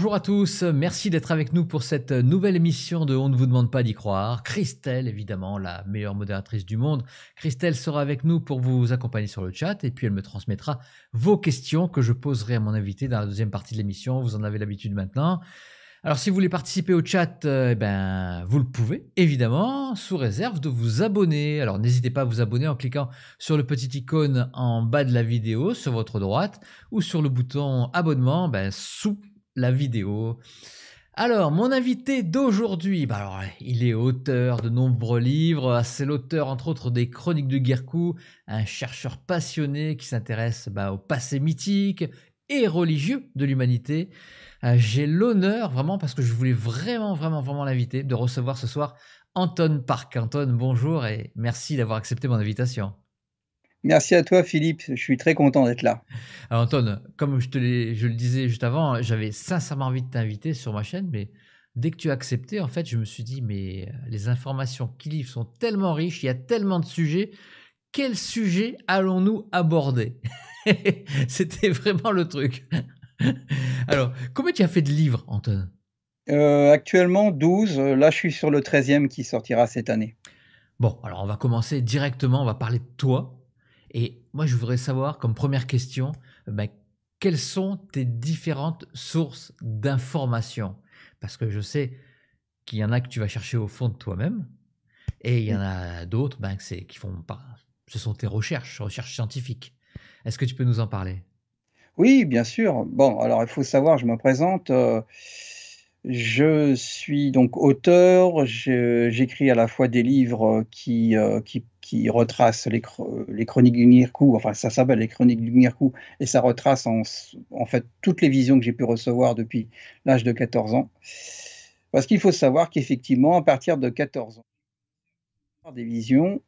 Bonjour à tous, merci d'être avec nous pour cette nouvelle émission de On ne vous demande pas d'y croire. Christelle, évidemment, la meilleure modératrice du monde. Christelle sera avec nous pour vous accompagner sur le chat et puis elle me transmettra vos questions que je poserai à mon invité dans la deuxième partie de l'émission. Vous en avez l'habitude maintenant. Alors si vous voulez participer au chat, euh, eh ben, vous le pouvez, évidemment, sous réserve de vous abonner. Alors n'hésitez pas à vous abonner en cliquant sur le petit icône en bas de la vidéo, sur votre droite, ou sur le bouton abonnement ben, sous la vidéo. Alors, mon invité d'aujourd'hui, bah il est auteur de nombreux livres, c'est l'auteur entre autres des Chroniques de Guercou, un chercheur passionné qui s'intéresse bah, au passé mythique et religieux de l'humanité. Euh, j'ai l'honneur, vraiment, parce que je voulais vraiment, vraiment, vraiment l'inviter, de recevoir ce soir Anton Park. Anton, bonjour et merci d'avoir accepté mon invitation. Merci à toi, Philippe. Je suis très content d'être là. Alors, Anton, comme je, te je le disais juste avant, j'avais sincèrement envie de t'inviter sur ma chaîne, mais dès que tu as accepté, en fait, je me suis dit, mais les informations qui livrent sont tellement riches, il y a tellement de sujets. Quel sujet allons-nous aborder C'était vraiment le truc. Alors, combien tu as fait de livres, Anton euh, Actuellement, 12. Là, je suis sur le 13e qui sortira cette année. Bon, alors on va commencer directement, on va parler de toi, et moi, je voudrais savoir, comme première question, euh, bah, quelles sont tes différentes sources d'informations Parce que je sais qu'il y en a que tu vas chercher au fond de toi-même, et il y en a d'autres ben, qui font pas. Ce sont tes recherches, recherches scientifiques. Est-ce que tu peux nous en parler Oui, bien sûr. Bon, alors il faut savoir, je me présente. Euh, je suis donc auteur, j'écris à la fois des livres qui, euh, qui qui retrace les, les chroniques du Nirku, enfin ça s'appelle les chroniques du Nirku, et ça retrace en, fait toutes les visions que j'ai pu recevoir depuis l'âge de 14 ans. Parce qu'il faut savoir qu'effectivement, à partir de 14 ans, des visions,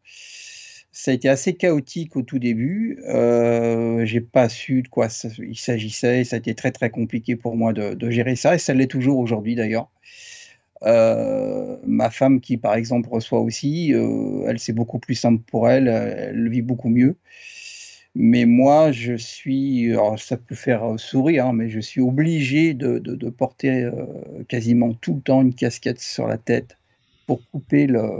ça a été assez chaotique au tout début. Euh, j'ai pas su de quoi il s'agissait. Ça a été très très compliqué pour moi de gérer ça et ça l'est toujours aujourd'hui d'ailleurs. Euh, ma femme, qui par exemple reçoit aussi, euh, elle c'est beaucoup plus simple pour elle, elle le vit beaucoup mieux. Mais moi, je suis, alors ça peut faire sourire, hein, mais je suis obligé de, porter euh, quasiment tout le temps une casquette sur la tête pour couper le,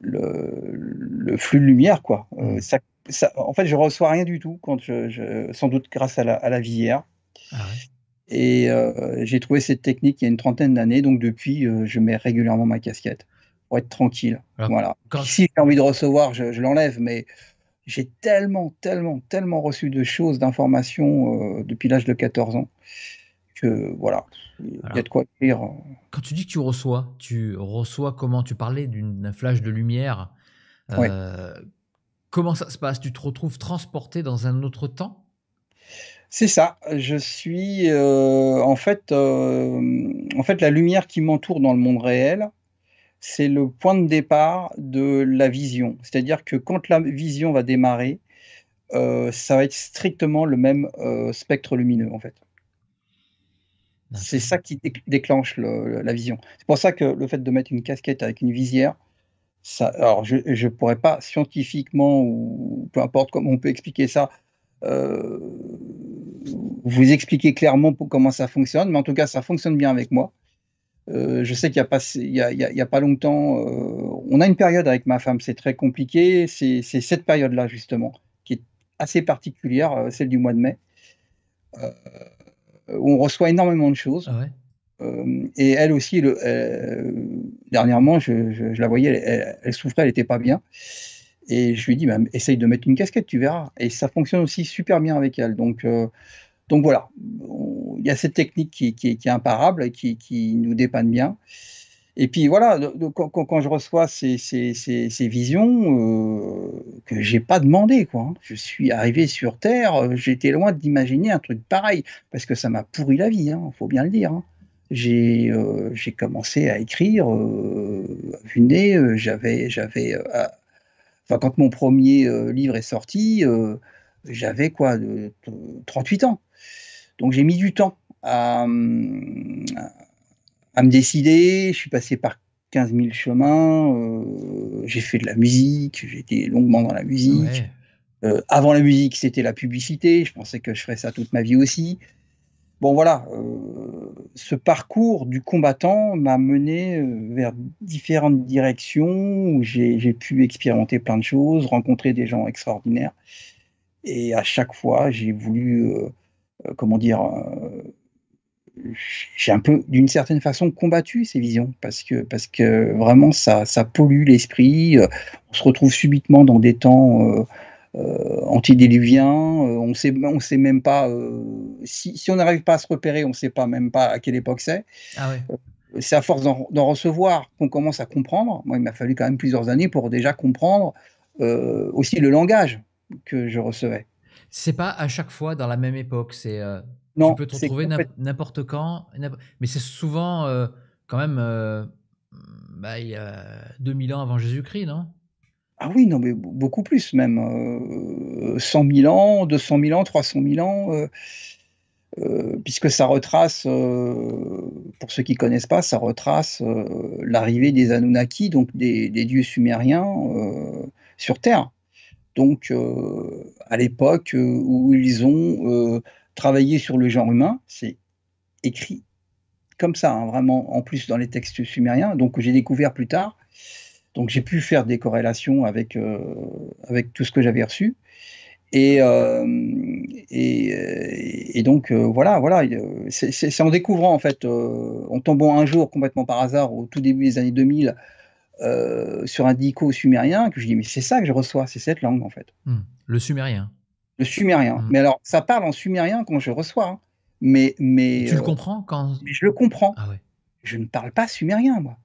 le, flux de lumière, quoi. Mmh. Ça, ça, en fait, je reçois rien du tout quand je, sans doute grâce à la, visière. Ah et euh, j'ai trouvé cette technique il y a une trentaine d'années, donc depuis, euh, je mets régulièrement ma casquette pour être tranquille. voilà. Si j'ai envie de recevoir, je, l'enlève, mais j'ai tellement, tellement, tellement reçu de choses, d'informations euh, depuis l'âge de 14 ans que voilà, il y a de quoi dire. Quand tu dis que tu reçois, tu reçois comment Tu parlais d'une flash de lumière. Comment ça se passe Tu te retrouves transporté dans un autre temps c'est ça. Je suis euh, en fait, euh, en fait, la lumière qui m'entoure dans le monde réel, c'est le point de départ de la vision. C'est-à-dire que quand la vision va démarrer, euh, ça va être strictement le même spectre lumineux en fait. C'est ça qui déclenche la vision. C'est pour ça que le fait de mettre une casquette avec une visière, ça, alors je ne pourrais pas scientifiquement ou peu importe comment on peut expliquer ça, vous expliquer clairement comment ça fonctionne, mais en tout cas, ça fonctionne bien avec moi. Euh, je sais qu'il n'y a, pas longtemps, euh, on a une période avec ma femme, c'est très compliqué. C'est cette période-là, justement, qui est assez particulière, euh, celle du mois de mai. on reçoit énormément de choses. Ah et elle aussi, dernièrement, je, la voyais, elle, souffrait, elle n'était pas bien. Et je lui dis, dit, bah, essaye de mettre une casquette, tu verras. Et ça fonctionne aussi super bien avec elle. Donc, donc voilà, il y a cette technique qui, est imparable, qui, qui nous dépanne bien. Et puis voilà, quand, je reçois ces, visions que euh, que j'ai pas demandé, quoi. Hein. Je suis arrivé sur Terre, euh, j'étais loin d'imaginer un truc pareil, parce que ça m'a pourri la vie, il hein, faut bien le dire. Hein. Euh, j'ai commencé à écrire, à j'avais, j'avais, enfin quand mon premier livre est sorti, j'avais quoi, de 38 ans. Donc j'ai mis du temps à, me décider. Je suis passé par 15 000 chemins. Euh, j'ai fait de la musique. J'ai été longuement dans la musique. Euh, avant la musique, c'était la publicité. Je pensais que je ferais ça toute ma vie aussi. Bon voilà, euh, ce parcours du combattant m'a mené vers différentes directions où j'ai pu expérimenter plein de choses, rencontrer des gens extraordinaires. Et à chaque fois, j'ai voulu euh, comment dire, euh, j'ai un peu, d'une certaine façon, combattu ces visions parce que, parce que vraiment ça, ça pollue l'esprit. Euh, on se retrouve subitement dans des temps euh, on sait, on sait même pas si, on n'arrive pas à se repérer, on ne sait pas même pas à quelle époque c'est. Ah c'est à force d'en recevoir qu'on commence à comprendre. Moi, il m'a fallu quand même plusieurs années pour déjà comprendre aussi le langage que je recevais. C'est pas à chaque fois dans la même époque. C'est euh, tu peux te retrouver n'importe quand, mais c'est souvent euh, quand même 2000 euh, bah, ans avant Jésus-Christ, non Ah oui, non, mais beaucoup plus même. 100 000 ans, 200 000 ans, 300 000 ans. puisque ça retrace, pour ceux qui ne connaissent pas, ça retrace l'arrivée des Anunnaki, donc des dieux sumériens, sur Terre donc euh, à l'époque euh, où ils ont euh, travaillé sur le genre humain, c'est écrit comme ça, hein, vraiment, en plus dans les textes sumériens, donc j'ai découvert plus tard. Donc j'ai pu faire des corrélations avec, avec tout ce que j'avais reçu. Et, et, donc voilà, voilà c'est en découvrant en fait, en tombant un jour complètement par hasard au tout début des années 2000 euh, sur un dico sumérien que je dis mais c'est ça que je reçois, c'est cette langue en fait. Hmm. Le sumérien. Le sumérien. Hmm. Mais alors ça parle en sumérien quand je reçois. Hein. Mais mais. tu le euh, comprends quand. je le comprends. Ah je ne parle pas sumérien moi.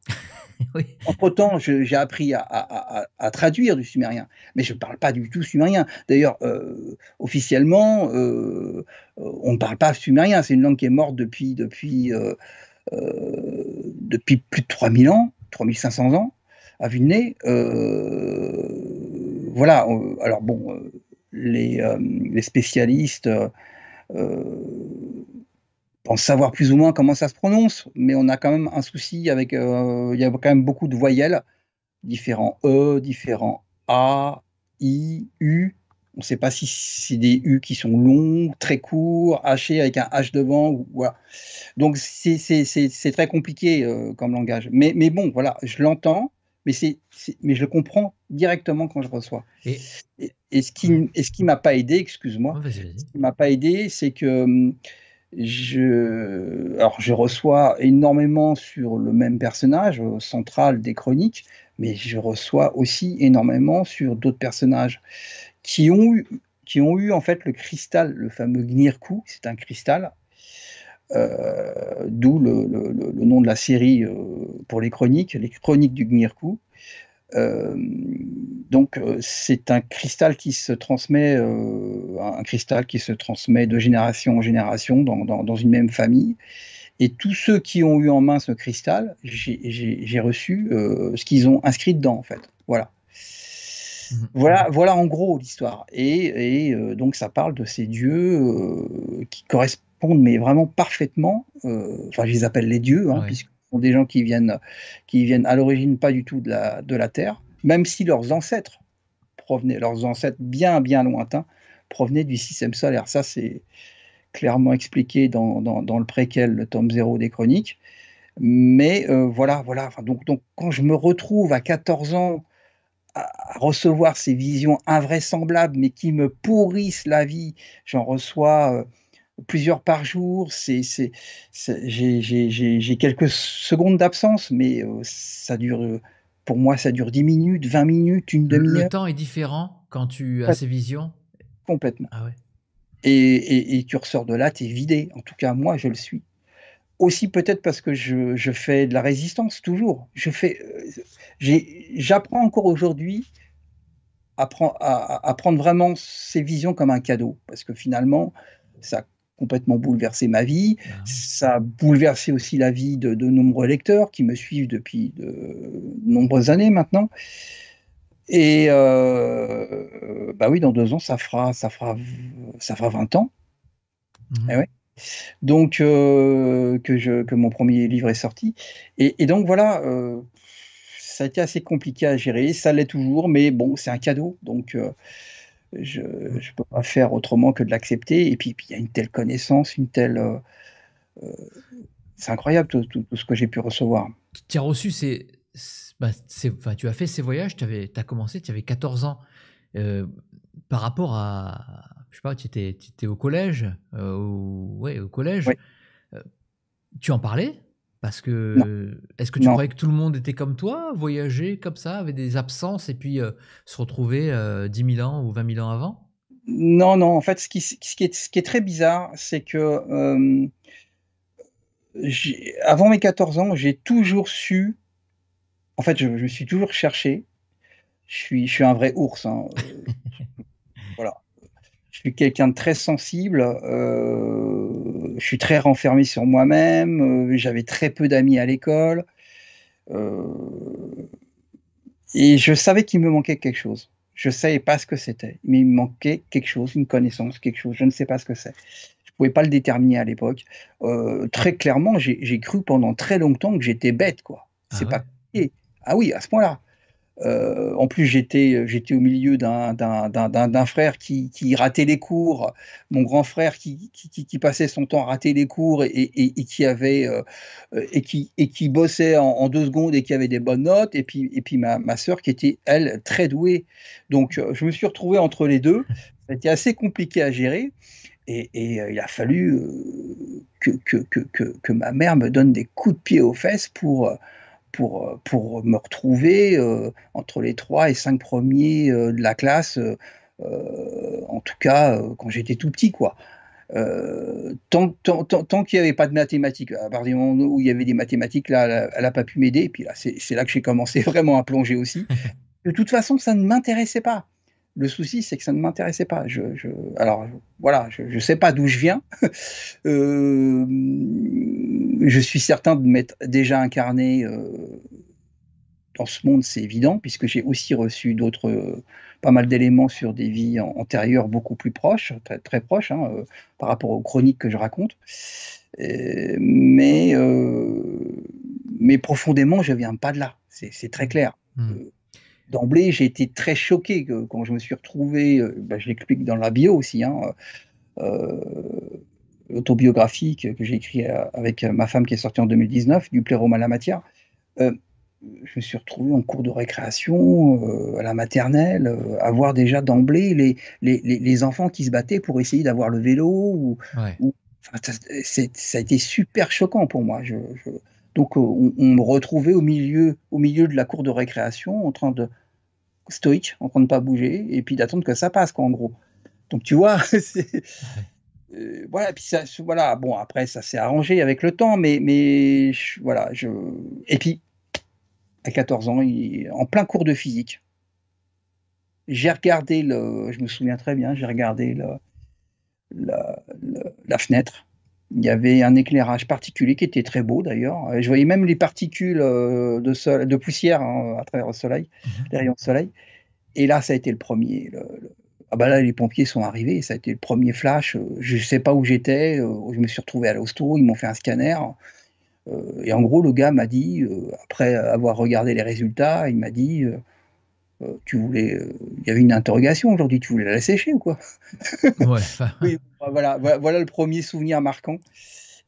Entre temps, j'ai appris à, traduire du sumérien, mais je ne parle pas du tout sumérien. D'ailleurs, euh, officiellement, on ne parle pas sumérien. C'est une langue qui est morte depuis depuis depuis plus de 3000 ans, 3500 ans à euh, voilà, euh, alors bon, euh, les, spécialistes pensent savoir plus ou moins comment ça se prononce, mais on a quand même un souci avec. il y a quand même beaucoup de voyelles, différents E, différents A, I, U. On ne sait pas si c'est des U qui sont longs, très courts, hachés avec un H devant. Ou, voilà. Donc c'est très compliqué comme langage. Mais, mais bon, voilà, je l'entends mais, c'est, mais je comprends directement quand je reçois. Et, ce qui ne m'a pas aidé, excuse-moi, m'a pas aidé, c'est que hum, je, alors je reçois énormément sur le même personnage central des chroniques, mais je reçois aussi énormément sur d'autres personnages qui ont eu qui ont eu en fait le cristal, le fameux Gnirku, c'est un cristal euh, d'où le, nom de la série euh, pour les chroniques, les chroniques du Gnirku. Euh, donc c'est un cristal qui se transmet, un cristal qui se transmet de génération en génération dans, une même famille. Et tous ceux qui ont eu en main ce cristal, j'ai reçu ce qu'ils ont inscrit dedans en fait. Voilà. Mm-hmm. Voilà, voilà en gros l'histoire. et donc ça parle de ces dieux qui correspondent mais vraiment parfaitement. Euh, enfin, je les appelle les dieux, hein, puisque ce sont des gens qui viennent, qui viennent à l'origine pas du tout de la, de la Terre, même si leurs ancêtres provenaient, leurs ancêtres bien, bien lointains, provenaient du système solaire. Ça, c'est clairement expliqué dans, dans, le préquel, le tome 0 des chroniques. Mais euh, voilà, voilà. Enfin, donc, donc, quand je me retrouve à 14 ans à recevoir ces visions invraisemblables, mais qui me pourrissent la vie, j'en reçois. Euh, plusieurs par jour. C'est, c'est, j'ai, quelques secondes d'absence, mais euh, ça dure, euh, pour moi, ça dure 10 minutes, 20 minutes, une demi-heure. Le temps est différent quand tu as ces visions Complètement. Ah ouais. et, et, tu ressors de là, tu es vidé. En tout cas, moi, je le suis. Aussi peut-être parce que je, je, fais de la résistance toujours. Je fais, euh, j'apprends encore aujourd'hui à, à, à, prendre vraiment ces visions comme un cadeau, parce que finalement, ça complètement bouleversé ma vie. Ah. Ça a bouleversé aussi la vie de, nombreux lecteurs qui me suivent depuis de, nombreuses années maintenant. Et euh, bah oui, dans deux ans, ça fera, ça fera, ça fera 20 ans. Mhm. Eh donc, euh, que, je, que mon premier livre est sorti. Et, donc, voilà, euh, ça a été assez compliqué à gérer. Ça l'est toujours, mais bon, c'est un cadeau. Donc, je ne mm. peux pas faire autrement que de l'accepter. Et puis, il y a une telle connaissance, une telle. Euh, euh, c'est incroyable tout, ce que j'ai pu recevoir. Tu as reçu ces. Bah, enfin, tu as fait ces voyages, tu as commencé, tu avais 14 ans. Euh, par rapport à. Je sais pas, tu étais, étais, au collège. au, ouais, au collège. tu en parlais parce que est-ce que tu croyais que tout le monde était comme toi, voyager comme ça, avec des absences et puis euh, se retrouver 10 000 ans ou 20 000 ans avant Non, non. En fait, ce qui, est, très bizarre, c'est que avant mes 14 ans, j'ai toujours su. En fait, je, me suis toujours cherché. Je suis, je suis un vrai ours. Hein. voilà. Je suis quelqu'un de très sensible. Euh, je suis très renfermé sur moi-même, euh, j'avais très peu d'amis à l'école. Euh, et je savais qu'il me manquait quelque chose. Je ne savais pas ce que c'était, mais il me manquait quelque chose, une connaissance, quelque chose. Je ne sais pas ce que c'est. Je ne pouvais pas le déterminer à l'époque. Euh, très clairement, j'ai cru pendant très longtemps que j'étais bête, quoi. Ah c'est ah Ah oui, à ce point-là. Euh, en plus, j'étais, j'étais au milieu d'un, d'un, frère qui, ratait les cours, mon grand frère qui, qui, passait son temps à rater les cours et, qui avait euh, et qui bossait en, deux secondes et qui avait des bonnes notes, et puis ma, ma sœur qui était elle très douée. Donc, euh, je me suis retrouvé entre les deux. C'était assez compliqué à gérer. Et, il a fallu que que, ma mère me donne des coups de pied aux fesses pour, euh, pour, me retrouver euh, entre les trois et cinq premiers euh, de la classe, en tout cas quand j'étais tout petit. quoi. tant, qu'il n'y avait pas de mathématiques, à partir du moment où il y avait des mathématiques, là, elle n'a pas pu m'aider. Et puis là, c'est là que j'ai commencé vraiment à plonger aussi. De toute façon, ça ne m'intéressait pas. Le souci, c'est que ça ne m'intéressait pas. Je, alors, voilà, je ne sais pas d'où je viens. Euh, je suis certain de m'être déjà incarné euh, dans ce monde, c'est évident, puisque j'ai aussi reçu d'autres, euh, pas mal d'éléments sur des vies antérieures beaucoup plus proches, très, proches, hein, par rapport aux chroniques que je raconte. mais, profondément, je ne viens pas de là. C'est très clair. Hmm d'emblée, j'ai été très choqué quand je me suis retrouvé, euh, bah, je l'explique dans la bio aussi, hein, euh, euh, autobiographique que j'ai écrit avec ma femme qui est sortie en 2019, du plérôme à la matière. je me suis retrouvé en cours de récréation, à la maternelle, à voir déjà d'emblée les, les, les, enfants qui se battaient pour essayer d'avoir le vélo. Ou, ça, a été super choquant pour moi. je, donc euh, on, me retrouvait au milieu, au milieu de la cour de récréation en train de stoïque, en train de pas bouger et puis d'attendre que ça passe quoi, en gros. Donc tu vois, euh, voilà, puis voilà, bon après ça s'est arrangé avec le temps, mais mais voilà, je et puis à 14 ans, en plein cours de physique, j'ai regardé le, je me souviens très bien, j'ai regardé la fenêtre il y avait un éclairage particulier qui était très beau d'ailleurs. Je voyais même les particules euh, de, poussière hein, à travers le soleil, derrière mhm. le soleil. Et là, ça a été le premier. Ah bah là, les pompiers sont arrivés. Ça a été le premier flash. Euh, je ne sais pas où j'étais. Euh, je me suis retrouvé à l'hosto. Ils m'ont fait un scanner. Et en gros, le gars m'a dit, après avoir regardé les résultats, il m'a dit euh, tu voulais, euh, il y avait une interrogation aujourd'hui, tu voulais la sécher ou quoi bah, voilà, voilà, le premier souvenir marquant.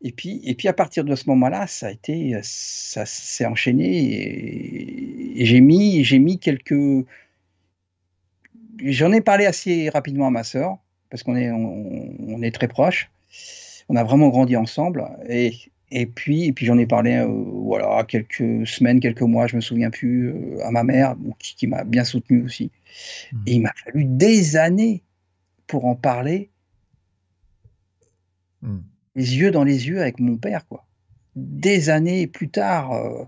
Et puis, et puis à partir de ce moment-là, ça a été, euh, ça s'est enchaîné et, j'ai mis, j'ai mis quelques, j'en ai parlé assez rapidement à ma sœur parce qu'on est, on est très proches, on a vraiment grandi ensemble et et puis, et puis j'en ai parlé euh, voilà, quelques semaines, quelques mois, je me souviens plus, euh, à ma mère, qui, m'a bien soutenu aussi. Hmm. Et il m'a fallu des années pour en parler, hmm. les yeux dans les yeux avec mon père. quoi. Des années plus tard, euh,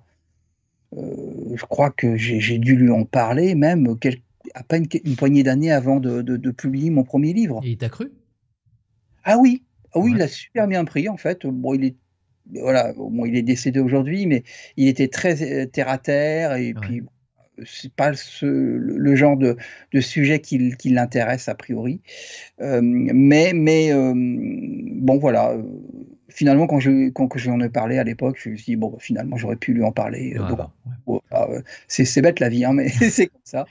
je crois que j'ai dû lui en parler, même quelques, à peine une poignée d'années avant de, publier mon premier livre. Et il t'a cru Ah oui, ah oui, il a super bien pris en fait. Bon, il est voilà, bon, il est décédé aujourd'hui, mais il était très euh, terre à terre et n'est puis c'est pas le genre de, sujet qui, l'intéresse a priori. Euh, mais mais euh, bon, voilà. Finalement, quand je quand, que j'en ai parlé à l'époque, je me suis dit bon, bah, finalement, j'aurais pu lui en parler. Bah, c'est bête la vie, hein, mais c'est comme ça.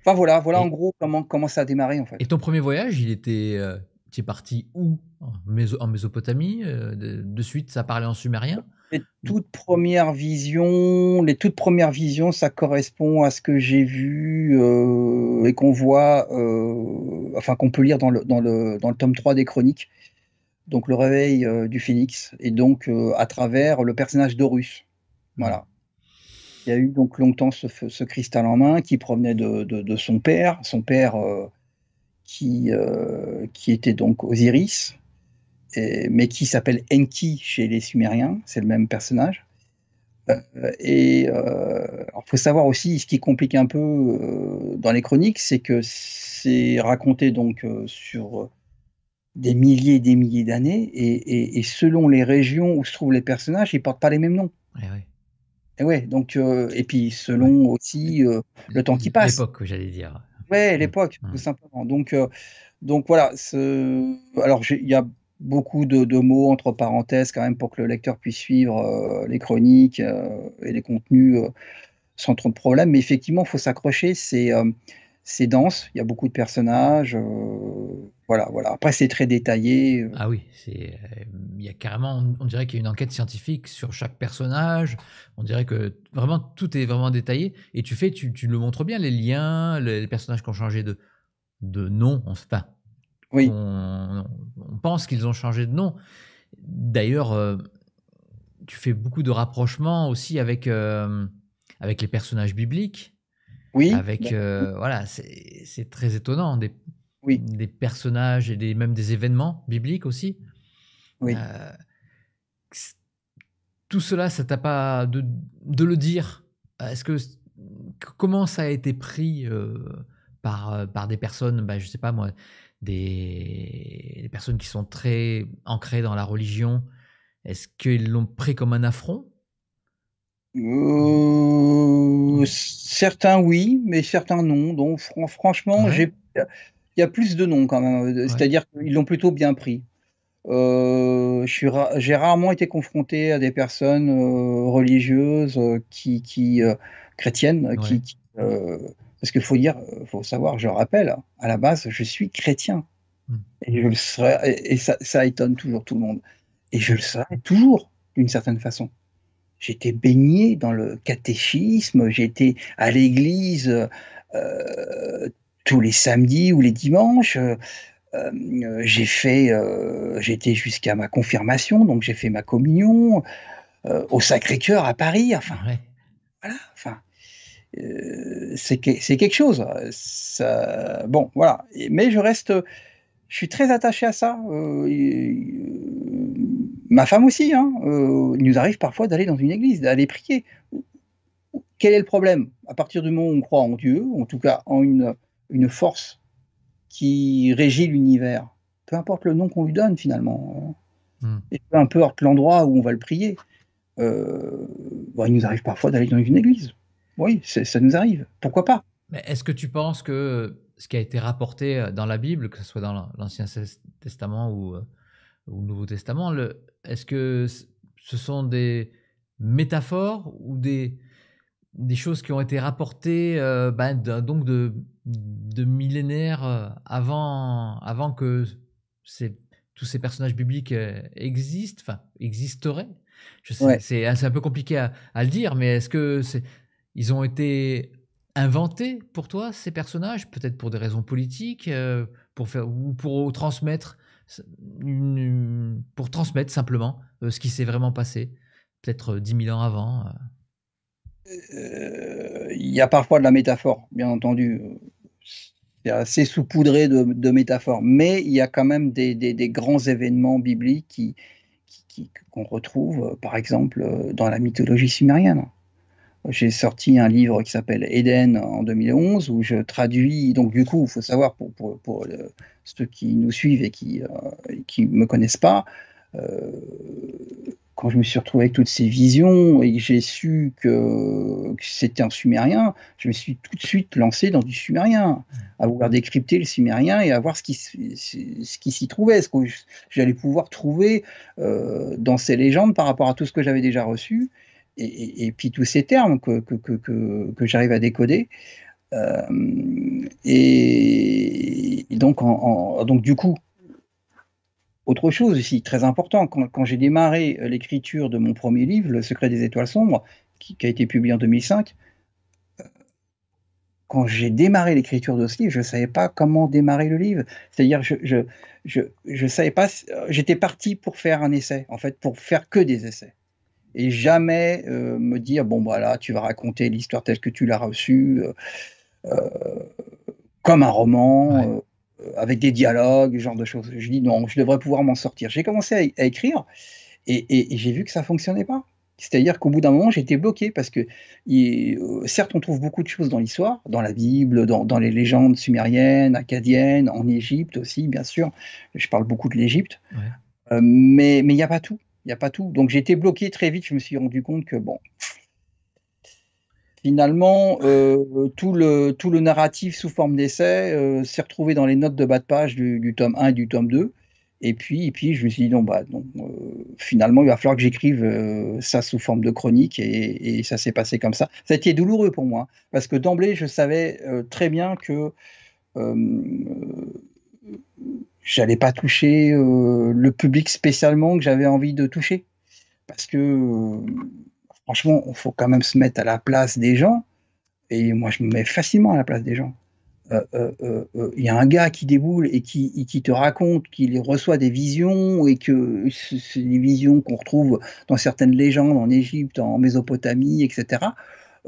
Enfin voilà, voilà en gros comment comment ça a démarré en fait. Et ton premier voyage, il était tu es parti où en, Mésopotamie euh, de, suite, ça parlait en sumérien les toutes premières visions, les toutes premières visions, ça correspond à ce que j'ai vu euh, et qu'on voit, euh, enfin qu'on peut lire dans le, dans, le, tome 3 des chroniques, donc le réveil du phénix, et donc à travers le personnage d'Horus. Voilà. Il y a eu donc longtemps ce, cristal en main qui provenait de, de son père. Son père qui, euh, qui était donc Osiris, mais qui s'appelle Enki chez les Sumériens, c'est le même personnage. Euh, et il euh, faut savoir aussi, ce qui complique un peu dans les chroniques, c'est que c'est raconté donc sur des milliers et des milliers d'années, et, selon les régions où se trouvent les personnages, ils portent pas les mêmes noms. Eh et, ouais, donc et puis selon aussi le temps qui passe. L'époque, j'allais dire. Ouais, mmh. l'époque, tout mmh. simplement. Donc, euh, donc voilà. Alors, il y a beaucoup de, mots entre parenthèses quand même pour que le lecteur puisse suivre euh, les chroniques euh, et les contenus sans trop de problèmes. Mais effectivement, il faut s'accrocher. C'est c'est dense, il y a beaucoup de personnages. Euh, voilà, voilà. Après, c'est très détaillé. Euh. Ah oui, c'est, euh, il y a carrément, on, dirait qu'il y a une enquête scientifique sur chaque personnage. On dirait que vraiment tout est vraiment détaillé. Et tu fais, tu, le montres bien, les liens, les, personnages qui ont changé de, de nom, enfin. Oui. On, pense qu'ils ont changé de nom. D'ailleurs, tu fais beaucoup de rapprochements aussi avec, avec les personnages bibliques. Oui. Avec, bah, euh, voilà, c'est très étonnant. Des, des personnages et même des événements bibliques aussi. Euh, tout cela, ça t'a pas. De, le dire, est-ce que. Comment ça a été pris euh, par, par des personnes, bah, je sais pas moi, des, des personnes qui sont très ancrées dans la religion Est-ce qu'ils l'ont pris comme un affront euh, certains oui, mais certains non. Donc franchement, j'ai il y a plus de noms quand même. C'est-à-dire qu'ils l'ont plutôt bien pris. Euh, j'ai rarement été confronté à des personnes euh, religieuses qui, chrétiennes, qui, parce qu'il faut dire, faut savoir, je rappelle, à la base, je suis chrétien hmm. et ça, étonne toujours tout le monde et je le serai toujours d'une certaine façon. J'étais baigné dans le catéchisme, j'étais à l'église euh, tous les samedis ou les dimanches. Euh, euh, j'ai fait, j'étais jusqu'à ma confirmation, donc j'ai fait ma communion au Sacré-Cœur à Paris. Enfin, ah voilà. Enfin, c'est quelque chose. Ça, bon, voilà. Mais je reste, je suis très attaché à ça ma femme aussi, hein. euh, il nous arrive parfois d'aller dans une église, d'aller prier. Quel est le problème À partir du moment où on croit en Dieu, en tout cas en une, force qui régit l'univers, peu importe le nom qu'on lui donne finalement, hein. hmm. et peu importe l'endroit où on va le prier, euh, il nous arrive parfois d'aller dans une église. Oui, ça nous arrive. Pourquoi pas Mais est-ce que tu penses que ce qui a été rapporté euh, dans la Bible, que ce soit dans l'Ancien Testament ou, ou le Nouveau Testament, le, est-ce que ce sont des métaphores ou des, des choses qui ont été rapportées euh, ben, de, donc de, de, millénaires euh, avant, avant que tous ces personnages bibliques euh, existent, enfin existeraient sais C'est un peu compliqué à, le dire, mais est-ce que ils ont été inventés pour toi ces personnages, peut-être pour des raisons politiques, pour faire ou pour transmettre pour transmettre simplement euh, ce qui s'est vraiment passé, peut-être euh, dix mille ans avant euh. Il y a parfois de la métaphore, bien entendu. C'est assez saupoudré de, de métaphores, mais il y a quand même des, grands événements bibliques qui, qu'on retrouve, par exemple, dans la mythologie sumérienne. J'ai sorti un livre qui s'appelle Eden en 2011, où je traduis, donc du coup, il faut savoir, pour, pour, pour le, ceux qui nous suivent et qui ne euh, me connaissent pas, euh, quand je me suis retrouvé avec toutes ces visions et que j'ai su que, c'était un sumérien, je me suis tout de suite lancé dans du sumérien, à vouloir décrypter le sumérien et à voir ce qui, ce qui s'y trouvait, ce que j'allais pouvoir trouver euh, dans ces légendes par rapport à tout ce que j'avais déjà reçu, et, et, puis tous ces termes que, que, que j'arrive à décoder. Euh, et, donc, en, donc, du coup, autre chose aussi, très important, quand, j'ai démarré euh, l'écriture de mon premier livre, Le secret des étoiles sombres, qui, a été publié en 2005, euh, quand j'ai démarré l'écriture de ce livre, je ne savais pas comment démarrer le livre. C'est-à-dire, je, je, je, savais pas. J'étais parti pour faire un essai, en fait, pour faire que des essais. Et jamais me dire, bon, voilà, tu vas raconter l'histoire telle que tu l'as reçue. Euh, comme un roman, euh, avec des dialogues, genre de choses. Je dis non, je devrais pouvoir m'en sortir. J'ai commencé à, écrire et, j'ai vu que ça fonctionnait pas. C'est-à-dire qu'au bout d'un moment, j'étais bloqué parce que, euh, certes, on trouve beaucoup de choses dans l'histoire, dans la Bible, dans, les légendes sumériennes, acadiennes, en Égypte aussi, bien sûr. Je parle beaucoup de l'Égypte. mais il n'y a pas tout. Il n'y a pas tout. Donc j'étais bloqué très vite. Je me suis rendu compte que, bon, Finalement, euh, tout, le, tout le narratif sous forme d'essai euh, s'est retrouvé dans les notes de bas de page du, tome 1 et du tome 2. Et puis, et puis je me suis dit, non, bah, non euh, finalement, il va falloir que j'écrive ça sous forme de chronique. Et, et ça s'est passé comme ça. Ça a été douloureux pour moi, parce que d'emblée, je savais très bien que j'allais pas toucher le public spécialement que j'avais envie de toucher. Parce que franchement, il faut quand même se mettre à la place des gens. Et moi, je me mets facilement à la place des gens. Euh, euh, euh, il y a un gars qui déboule et qui, te raconte qu'il reçoit des visions et que c'est des visions qu'on retrouve dans certaines légendes en Égypte, en Mésopotamie, etc.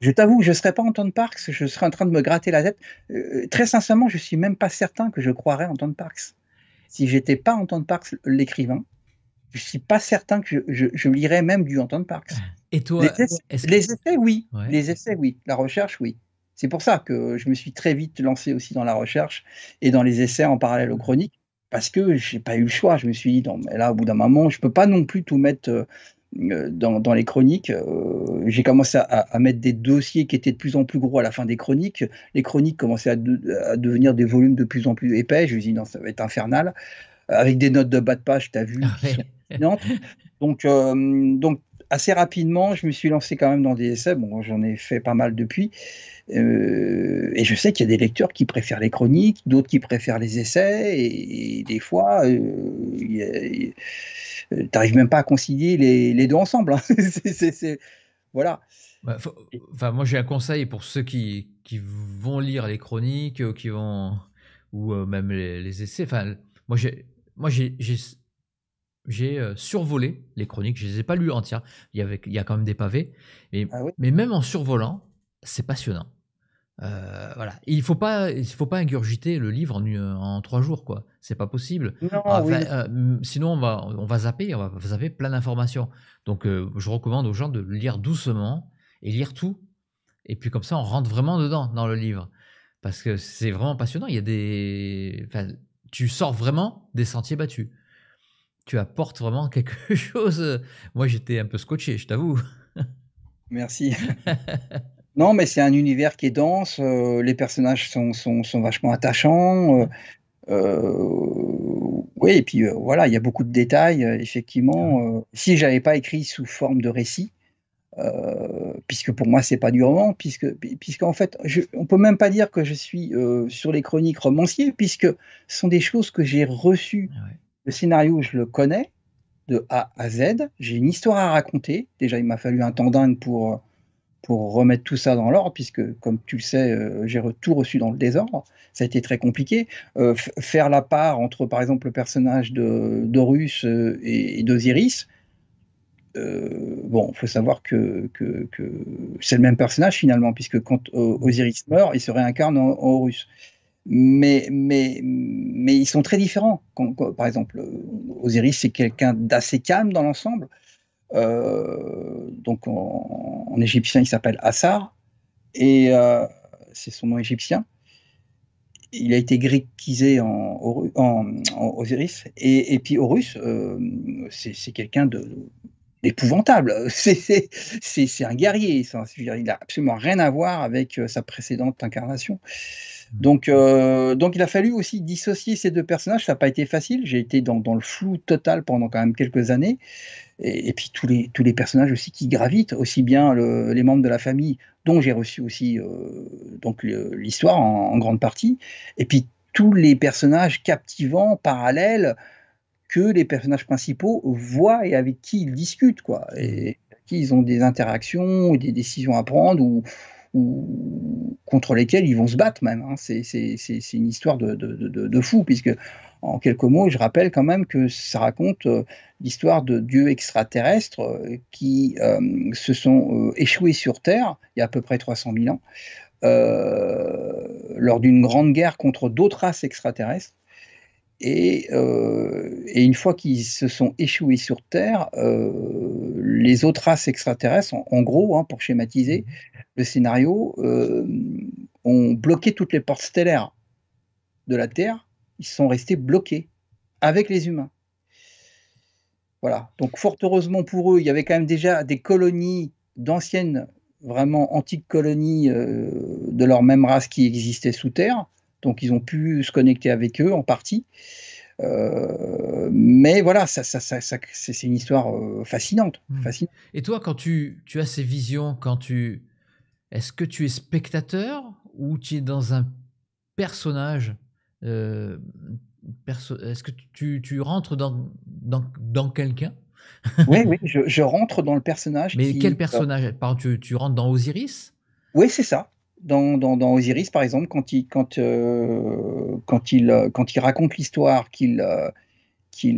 je t'avoue, je ne serais pas Anton Parks, je serais en train de me gratter la tête. très sincèrement, je ne suis même pas certain que je croirais Anton Parks. Si j'étais pas Anton Parks, l'écrivain, je suis pas certain que je, je, lirais même du Anton Parks. Et toi, les essais, oui. Les essais, oui. La recherche, oui. C'est pour ça que je me suis très vite lancé aussi dans la recherche et dans les essais en parallèle aux chroniques, parce que j'ai pas eu le choix. Je me suis dit, mais là, au bout d'un moment, je peux pas non plus tout mettre euh, dans, les chroniques. Euh, j'ai commencé à, mettre des dossiers qui étaient de plus en plus gros à la fin des chroniques. Les chroniques commençaient à, à devenir des volumes de plus en plus épais. Je me suis dit, non, ça va être infernal avec des notes de bas de page, tu as vu. Ah donc, euh, donc, assez rapidement, je me suis lancé quand même dans des essais. Bon, j'en ai fait pas mal depuis. Euh, et je sais qu'il y a des lecteurs qui préfèrent les chroniques, d'autres qui préfèrent les essais. Et, des fois, euh, tu n'arrives même pas à concilier les, les deux ensemble. Hein. Voilà. Bah, enfin, moi, j'ai un conseil pour ceux qui, qui vont lire les chroniques ou, qui vont, ou même les, les essais. Enfin, moi, j'ai, moi j'ai euh, survolé les chroniques, je les ai pas lues entières, il y, avait, il y a quand même des pavés, mais, ah même en survolant, c'est passionnant. Euh, voilà, il faut pas, il faut pas ingurgiter le livre en, euh, en trois jours, quoi. C'est pas possible. Non, ah, sinon, on va, on va zapper, on va zapper plein d'informations. Donc, je recommande aux gens de lire doucement et lire tout. Et puis comme ça, on rentre vraiment dedans dans le livre, parce que c'est vraiment passionnant. Il y a des, tu sors vraiment des sentiers battus. Tu apportes vraiment quelque chose. Moi, j'étais un peu scotché, je t'avoue. Merci. non, mais c'est un univers qui est dense. Euh, les personnages sont, sont, vachement attachants. Euh, euh, oui, et puis voilà, il y a beaucoup de détails. effectivement, si j'avais pas écrit sous forme de récit, euh, puisque pour moi c'est pas du roman, puisque puisqu'en fait je, on peut même pas dire que je suis euh, sur les chroniques romanciers, puisque ce sont des choses que j'ai reçues. Ah le scénario je le connais de A à Z, j'ai une histoire à raconter. Déjà il m'a fallu un temps dingue pour pour remettre tout ça dans l'ordre, puisque comme tu le sais, euh, j'ai tout reçu dans le désordre. Ça a été très compliqué. faire la part entre par exemple le personnage de d'Horus et, et d'Osiris euh, bon, il faut savoir que, c'est le même personnage finalement, puisque quand mm. Osiris meurt, il se réincarne en, Horus. Mais, ils sont très différents. par exemple, Osiris, c'est quelqu'un d'assez calme dans l'ensemble. Euh, donc en, égyptien, il s'appelle Assar, et euh, c'est son nom égyptien. Il a été gréquisé en, Osiris, et, puis Horus, c'est quelqu'un de, épouvantable. C'est un guerrier. Il n'a absolument rien à voir avec euh, sa précédente incarnation. Mm. Donc, euh, donc il a fallu aussi dissocier ces deux personnages. Ça n'a pas été facile. J'ai été dans, le flou total pendant quand même quelques années. Et, puis tous les, tous les personnages aussi qui gravitent, aussi bien les membres de la famille dont j'ai reçu aussi euh, donc l'histoire en, grande partie, et puis tous les personnages captivants, parallèles, que les personnages principaux voient et avec qui ils discutent, quoi. Mmh. Et avec qui ils ont des interactions, des décisions à prendre ou, contre lesquelles ils vont se battre même. Hein. C'est, une histoire de, fou, puisque en quelques mots, je rappelle quand même que ça raconte euh, l'histoire de dieux extraterrestres euh, qui euh, se sont échoués sur Terre il y a à peu près 300 000 ans, lors d'une grande guerre contre d'autres races extraterrestres. Euh, et, une fois qu'ils se sont échoués sur Terre, euh, les autres races extraterrestres, en, gros, hein, pour schématiser le scénario, euh, ont bloqué toutes les portes stellaires de la Terre. Ils sont restés bloqués avec les humains. Voilà. Donc, fort heureusement pour eux, il y avait quand même déjà des colonies d'anciennes, vraiment antiques colonies de leur même race qui existaient sous Terre donc ils ont pu se connecter avec eux en partie. Euh, mais voilà, ça, ça, ça, c'est une histoire euh, mmh. fascinante, Et toi, quand tu, tu as ces visions, quand tu est-ce que tu es spectateur ou tu es dans un personnage euh, Est-ce que tu, rentres dans, dans, quelqu'un Oui, oui je, rentre dans le personnage. Mais quel personnage Par tu rentres dans Osiris Oui, c'est ça dans, Osiris, par exemple, quand il, quand, euh, il, euh, quand il raconte l'histoire qu'il euh,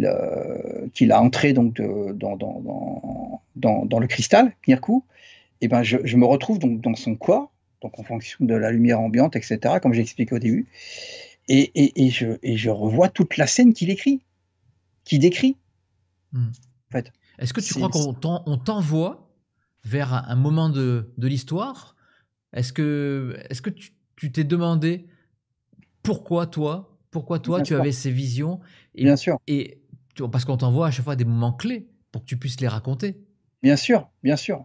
a entrée dans, dans, le cristal, Nirkou, et eh ben je, me retrouve donc dans son corps, donc en fonction de la lumière ambiante, etc., comme j'ai expliqué au début, et, je, revois toute la scène qu'il écrit, qu'il décrit. Hmm. En fait. Est-ce que tu crois qu'on t'envoie vers un moment de, de l'histoire est-ce que, est que tu t'es demandé pourquoi toi, pourquoi toi tu avais ces visions et, Bien sûr. parce qu'on t'envoie à chaque fois des moments clés pour que tu puisses les raconter. Bien sûr, bien sûr.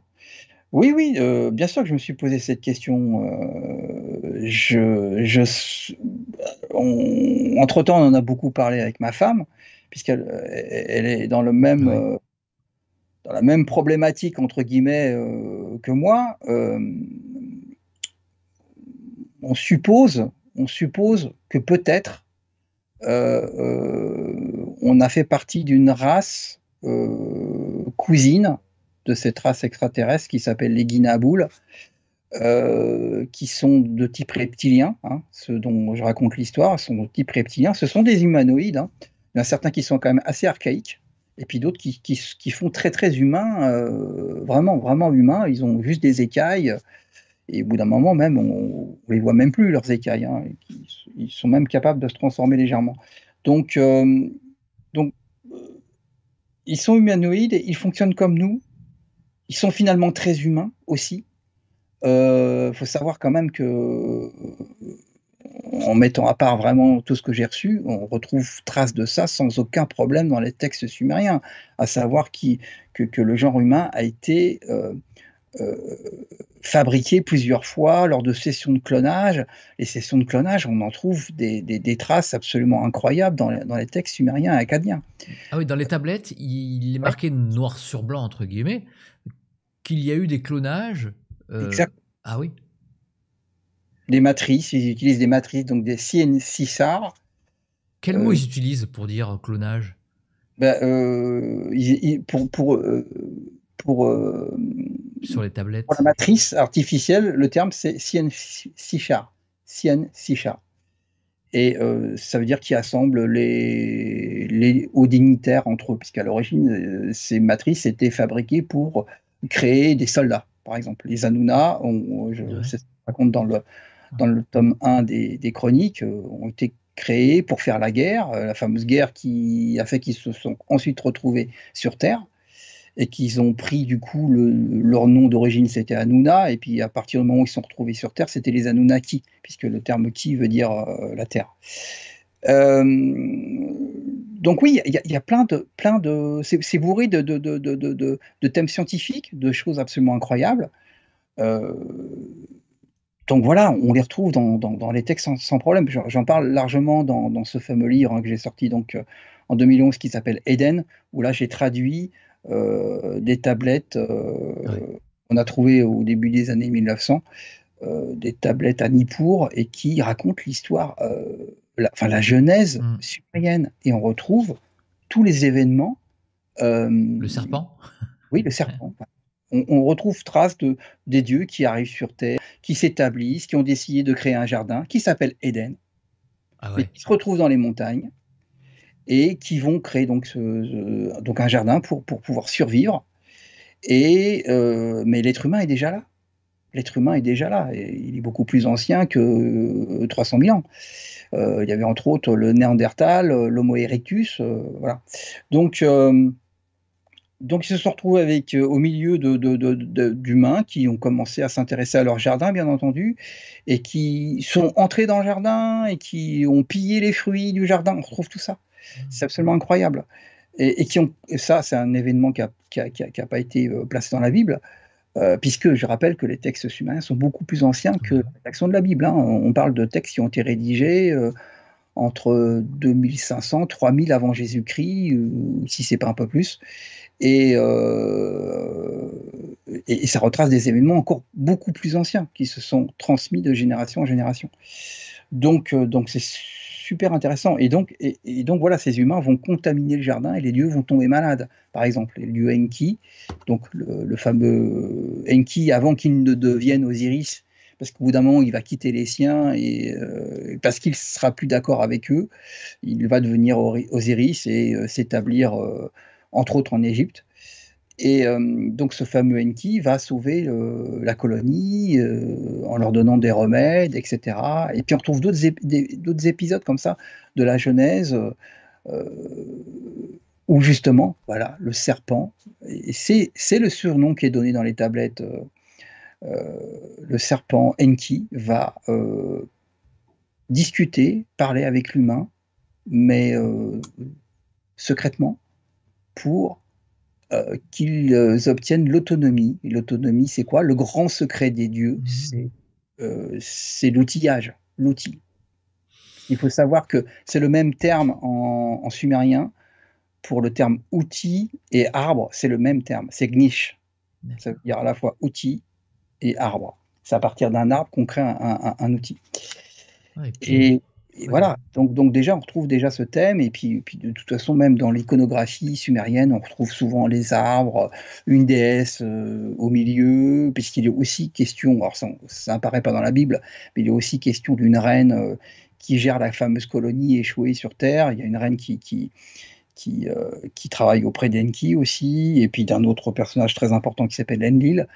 Oui, oui, euh, bien sûr que je me suis posé cette question. Euh, je, je euh, entre temps, on en a beaucoup parlé avec ma femme, puisqu'elle elle est dans le même, dans la même problématique entre guillemets que moi on suppose, on suppose que peut-être euh, euh, on a fait partie d'une race euh, cousine de cette race extraterrestre qui s'appelle les Guinaboules, qui sont de type reptilien, hein. ceux dont je raconte l'histoire sont de type reptilien. Ce sont des humanoïdes, hein. certains qui sont quand même assez archaïques, et puis d'autres qui, font très très humains, vraiment vraiment humains, ils ont juste des écailles, et au bout d'un moment même, on ne les voit même plus, leurs écailles. Hein, ils, sont même capables de se transformer légèrement. Donc, euh, donc euh, ils sont humanoïdes, ils fonctionnent comme nous. Ils sont finalement très humains aussi. Il euh, faut savoir quand même que, en mettant à part vraiment tout ce que j'ai reçu, on retrouve trace de ça sans aucun problème dans les textes sumériens, à savoir qui, que, que, le genre humain a été euh, fabriqués plusieurs fois lors de sessions de clonage. Les sessions de clonage, on en trouve des, traces absolument incroyables dans, les textes sumériens et acadiens. Ah oui, dans les tablettes, il est marqué noir sur blanc, entre guillemets, qu'il y a eu des clonages. Euh, exact. Ah oui. Des matrices, ils utilisent des matrices, donc des CNCSAR. Quel mot euh, ils utilisent pour dire clonage ben, pour, pour, pour, sur les tablettes. Pour la matrice artificielle, le terme c'est sien sichar Et euh, ça veut dire qu'il assemble les, les hauts dignitaires entre eux, puisqu'à l'origine, euh, ces matrices étaient fabriquées pour créer des soldats, par exemple. Les Anuna, on, je, raconte dans le, dans le tome 1 des, des chroniques, euh, ont été créés pour faire la guerre, la fameuse guerre qui a fait qu'ils se sont ensuite retrouvés sur Terre et qu'ils ont pris du coup leur nom d'origine c'était Anuna, et puis à partir du moment où ils sont retrouvés sur Terre c'était les Anunnaki puisque le terme qui veut dire euh, la Terre. Euh, donc oui, il y, a plein de, plein de, c'est bourré de, thèmes scientifiques, de choses absolument incroyables. Euh, donc voilà, on les retrouve dans, les textes sans, problème. J'en parle largement dans, ce fameux livre hein, que j'ai sorti donc en 2011 qui s'appelle Eden, où là j'ai traduit euh, des tablettes. Euh, on a trouvé au début des années 1900 euh, des tablettes à Nippur et qui racontent l'histoire, la, enfin la genèse mm. Et on retrouve tous les événements. le serpent Oui, le serpent. On, retrouve trace de, des dieux qui arrivent sur Terre, qui s'établissent, qui ont décidé de créer un jardin qui s'appelle Éden, ah et qui se retrouvent dans les montagnes, et qui vont créer donc, ce, donc un jardin pour, pour pouvoir survivre. Et, euh, mais l'être humain est déjà là. L'être humain est déjà là. Et il est beaucoup plus ancien que 300 euh, 000 ans. Euh, il y avait entre autres le Néandertal, l'Homo erectus. voilà. Donc, donc ils se sont retrouvés avec, au milieu d'humains de, qui ont commencé à s'intéresser à leur jardin, bien entendu, et qui sont entrés dans le jardin et qui ont pillé les fruits du jardin. On retrouve tout ça. C'est absolument incroyable. Et, qui ont, ça, c'est un événement qui n'a pas été euh, placé dans la Bible, euh, puisque je rappelle que les textes humains sont beaucoup plus anciens que l'action de la Bible. Hein. On parle de textes qui ont été rédigés euh, entre 2500, 3000 avant Jésus-Christ, ou si c'est pas un peu plus. et, et, ça retrace des événements encore beaucoup plus anciens qui se sont transmis de génération en génération. Donc, euh, donc c'est super intéressant. Et donc, et, donc voilà, ces humains vont contaminer le jardin et les dieux vont tomber malades. Par exemple, les dieux Enki, donc le, fameux Enki avant qu'il ne devienne Osiris, parce qu'au bout d'un moment, il va quitter les siens et euh, parce qu'il sera plus d'accord avec eux, il va devenir Osiris et euh, s'établir entre autres en Égypte. Et euh, donc ce fameux Enki va sauver euh, la colonie euh, en leur donnant des remèdes, etc. Et puis on retrouve d'autres épisodes comme ça de la Genèse où justement, voilà, le serpent, c'est le surnom qui est donné dans les tablettes, le serpent Enki va discuter, parler avec l'humain, mais secrètement, pour euh, qu'ils euh, obtiennent l'autonomie. L'autonomie, c'est quoi Le grand secret des dieux, mhm. euh, c'est l'outillage, l'outil. Il faut savoir que c'est le même terme en, sumérien pour le terme outil et arbre, c'est le même terme, c'est gnish. Ça veut dire à la fois outil et arbre. C'est à partir d'un arbre qu'on crée un, outil. Ah, et voilà, donc, donc déjà on retrouve déjà ce thème, et puis, de toute façon même dans l'iconographie sumérienne, on retrouve souvent les arbres, une déesse euh, au milieu, puisqu'il est aussi question, alors ça, pas dans la Bible, mais il est aussi question d'une reine euh, qui gère la fameuse colonie échouée sur Terre, il y a une reine qui, qui, qui, euh, qui travaille auprès d'Enki aussi, et puis d'un autre personnage très important qui s'appelle Enlil.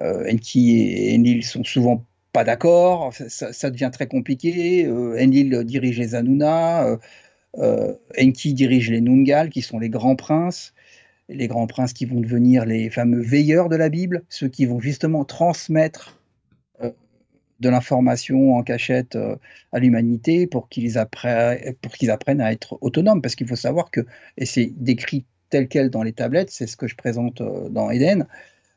Enki et Enlil sont souvent pas d'accord, ça, devient très compliqué. Euh, Enlil dirige les Anuna, euh, euh, Enki dirige les Nungal, qui sont les grands princes les grands princes qui vont devenir les fameux veilleurs de la Bible, ceux qui vont justement transmettre de l'information en cachette à l'humanité pour qu'ils apprennent, à être autonomes. Parce qu'il faut savoir que, et c'est décrit tel quel dans les tablettes, c'est ce que je présente dans Eden,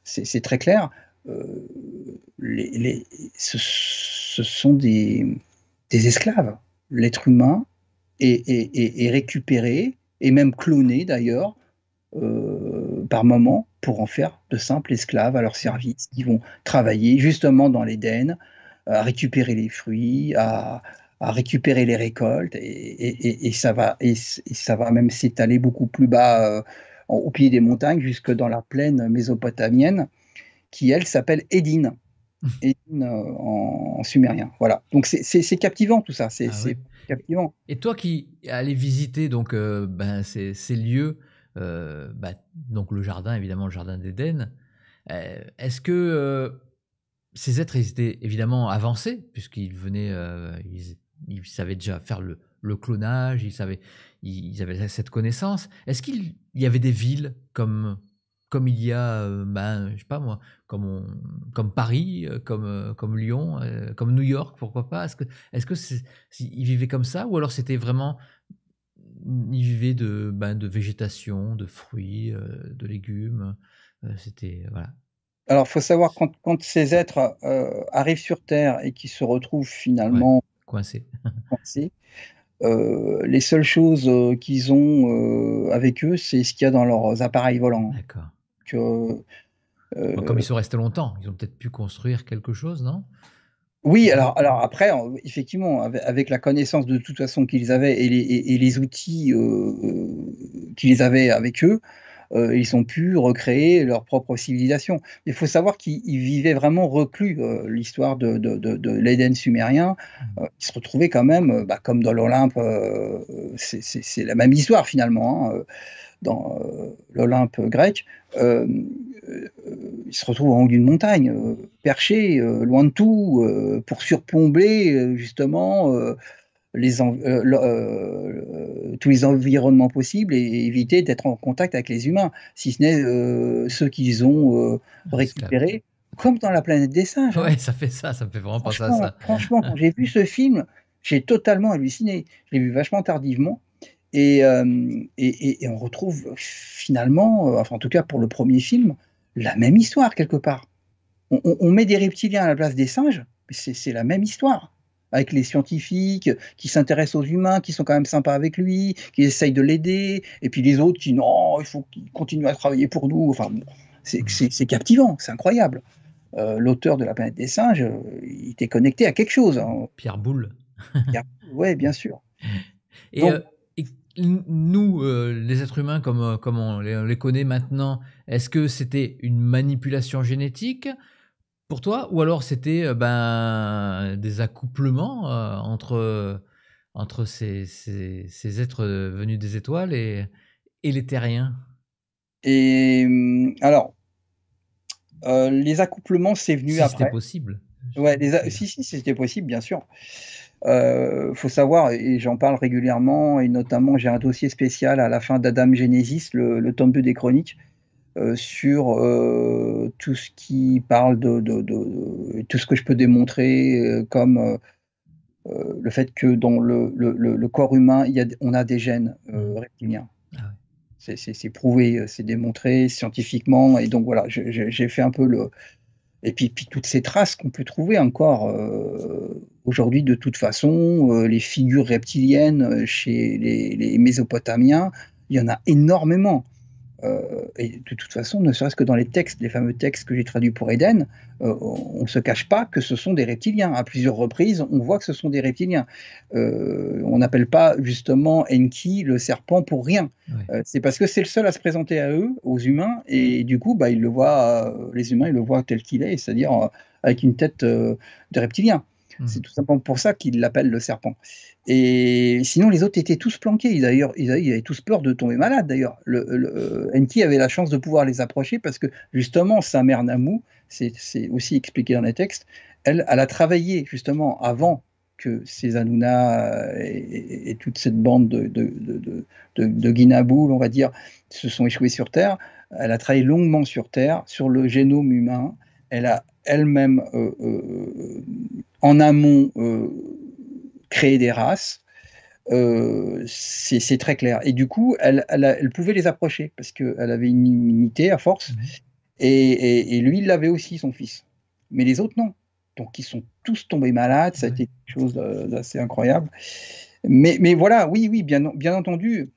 c'est très clair, euh, ce, sont des, esclaves. L'être humain est, récupéré et même cloné d'ailleurs euh, par moments pour en faire de simples esclaves à leur service. Ils vont travailler justement dans l'Éden à récupérer les fruits, à, récupérer les récoltes et, ça, va, et ça va même s'étaler beaucoup plus bas euh, au pied des montagnes jusque dans la plaine mésopotamienne qui elle s'appelle Edin, euh, en, sumérien. Voilà. Donc c'est captivant tout ça. C'est ah captivant. Et toi qui allais visiter donc euh, ben, ces, lieux, euh, ben, donc le jardin évidemment le jardin d'Éden, est-ce que ces êtres étaient évidemment avancés puisqu'ils venaient, ils, savaient déjà faire le, le clonage, ils, savaient, ils avaient cette connaissance. Est-ce qu'il y avait des villes comme comme il y a, euh, ben, je sais pas moi, comme, comme Paris, euh, comme, euh, comme Lyon, comme New York, pourquoi pas Est-ce que, est-ce que ils vivaient comme ça ou alors c'était vraiment ils vivaient de, ben, de végétation, de fruits, de légumes. C'était voilà. Alors, faut savoir quand, quand ces êtres arrivent sur Terre et qui se retrouvent finalement coincés, les seules choses qu'ils ont avec eux, c'est ce qu'il y a dans leurs appareils volants. D'accord. Euh, comme ils sont restés longtemps, ils ont peut-être pu construire quelque chose, non oui, alors, après, effectivement, avec, la connaissance de toute façon qu'ils avaient et les, outils euh, euh, qu'ils avaient avec eux, ils ont pu recréer leur propre civilisation. Il faut savoir qu'ils vivaient vraiment reclus. L'histoire de, l'Éden sumérien, mm. ils se retrouvaient quand même, bah, comme dans l'Olympe, c'est la même histoire finalement. Hein, dans euh, l'Olympe grec, euh, euh, il se retrouve en haut d'une montagne, perché, loin de tout, pour surplomber justement les tous les environnements possibles et éviter d'être en contact avec les humains, si ce n'est ceux qu'ils ont ah, récupérés, comme dans la planète des singes. Hein. Ouais, ça fait ça, ça me fait vraiment penser à ça. Franchement, quand j'ai vu ce film, j'ai totalement halluciné. Je l'ai vu vachement tardivement. Euh, et, on retrouve finalement, euh, enfin en tout cas pour le premier film, la même histoire quelque part. On, met des reptiliens à la place des singes, mais c'est la même histoire. Avec les scientifiques qui s'intéressent aux humains, qui sont quand même sympas avec lui, qui essayent de l'aider, et puis les autres qui non, il faut qu'ils continuent à travailler pour nous. Enfin, c'est captivant, c'est incroyable. Euh, l'auteur de La planète des singes, il était connecté à quelque chose. Hein. Pierre Boulle. Pierre, ouais, bien sûr. Et nous, euh, les êtres humains, comme, euh, on, les, connaît maintenant, est-ce que c'était une manipulation génétique pour toi Ou alors c'était euh, ben, des accouplements entre, ces, êtres venus des étoiles et, les terriens Et hum, alors, les accouplements, c'est venu après. C'était possible. Ouais, si, si, c'était possible, bien sûr. Il euh, faut savoir, et j'en parle régulièrement, et notamment j'ai un dossier spécial à la fin d'Adam Genesis, le, le, tome 2 des chroniques, euh, sur euh, tout ce qui parle de, tout ce que je peux démontrer, comme le fait que dans le, corps humain, on a des gènes mmh. reptiliens. Ah c'est prouvé, c'est démontré scientifiquement, et donc voilà, j'ai fait un peu le. Et puis, puis toutes ces traces qu'on peut trouver encore Aujourd'hui, de toute façon, euh, les figures reptiliennes euh, chez les, Mésopotamiens, il y en a énormément. Euh, et de toute façon, ne serait-ce que dans les textes, les fameux textes que j'ai traduits pour Eden, on ne se cache pas que ce sont des reptiliens. À plusieurs reprises, on voit que ce sont des reptiliens. on n'appelle pas justement Enki le serpent pour rien. c'est parce que c'est le seul à se présenter à eux, aux humains, et du coup, bah, ils le voient, les humains, ils le voient tel qu'il est, c'est-à-dire avec une tête de reptilien. Mmh. C'est tout simplement pour ça qu'il l'appelle le serpent. Et sinon, les autres étaient tous planqués. Ils, d'ailleurs, ils, avaient tous peur de tomber malade, d'ailleurs. Le, euh, Enki avait la chance de pouvoir les approcher parce que, justement, sa mère Namu, c'est, aussi expliqué dans les textes, elle, a travaillé, justement, avant que ces Anunnas et, toute cette bande de, de, on va dire, se sont échoués sur Terre. Elle a travaillé longuement sur Terre, sur le génome humain. Elle a elle-même euh, euh, en amont euh, créer des races. Euh, c'est très clair. Et du coup, elle, pouvait les approcher parce qu'elle avait une immunité à force. Mhm. Et, lui, il l'avait aussi, son fils. Mais les autres, non. Donc, ils sont tous tombés malades. Ça a été chose euh, assez incroyable. Mais, mais, voilà, oui, oui, bien, bien entendu.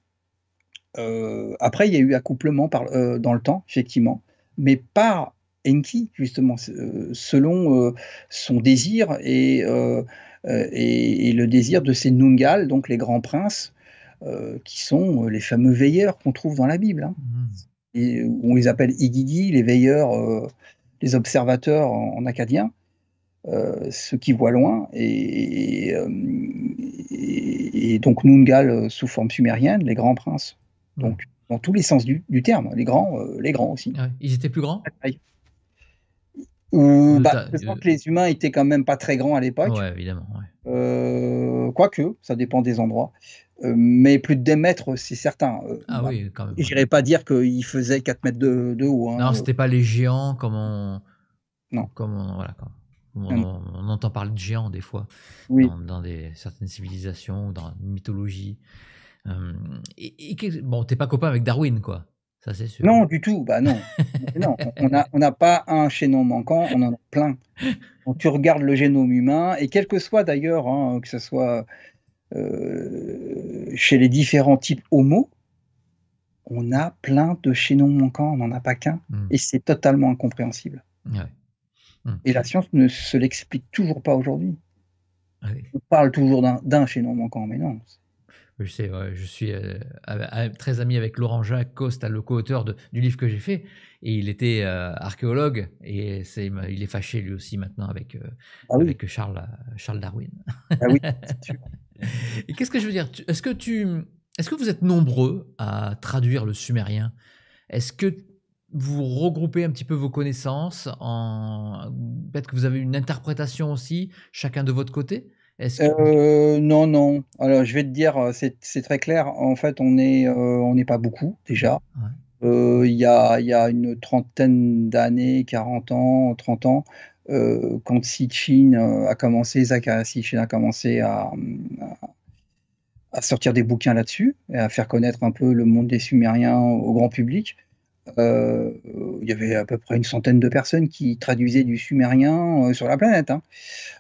après, il y a eu accouplement par, dans le temps, effectivement. Mais par Enki, justement, euh, selon euh, son désir euh, et, le désir de ces Nungal, donc les grands princes, qui sont les fameux veilleurs qu'on trouve dans la Bible. Hein. Mmh. on les appelle Igigi, les veilleurs, les observateurs en, acadien. ceux qui voient loin, et, donc Nungal sous forme sumérienne, les grands princes. Mmh. Donc, dans tous les sens du, terme, les grands, les grands aussi. Ils étaient plus grands bah, je bah, que les humains étaient quand même pas très grands à l'époque. Ouais, évidemment. Euh, quoique, ça dépend des endroits. Euh, mais plus de 10 mètres, c'est certain. ah bah, oui, quand même. J'irais pas dire qu'ils faisaient 4 mètres de, de haut. Hein, non, c'était pas les géants comme on. Non. Comme on, voilà, on, entend parler de géants des fois. Oui. Dans, des, certaines civilisations, dans une mythologie. et bon, t'es pas copain avec Darwin, quoi. Non, du tout. Bah non. non on n'a on pas un chaînon manquant, on en a plein. Quand tu regardes le génome humain, et quel que soit d'ailleurs, hein, que ce soit euh, chez les différents types homo, on a plein de chaînons manquants, on n'en a pas qu'un. Hmm. Et c'est totalement incompréhensible. Hmm. Et la science ne se l'explique toujours pas aujourd'hui. Ah on parle toujours d'un chaînon manquant, mais non, je sais, je suis euh, très ami avec Laurent Jacques Coste, le co-auteur du livre que j'ai fait, et il était euh, archéologue, et il est fâché lui aussi maintenant avec, euh, ah Charles, Darwin. Ah qu'est-ce que je veux dire Est-ce que est-ce que vous êtes nombreux à traduire le sumérien Est-ce que vous regroupez un petit peu vos connaissances peut-être que vous avez une interprétation aussi chacun de votre côté euh, non, non. Alors, je vais te dire, euh, c'est très clair. En fait, on euh, n'est pas beaucoup déjà. Il y, a, une trentaine d'années, 40 ans, 30 ans, quand a commencé, Zachary Sitchin a commencé à sortir des bouquins là-dessus et à faire connaître un peu le monde des Sumériens au grand public. Euh, il y avait à peu près une centaine de personnes qui traduisaient du sumérien euh, sur la planète. Hein.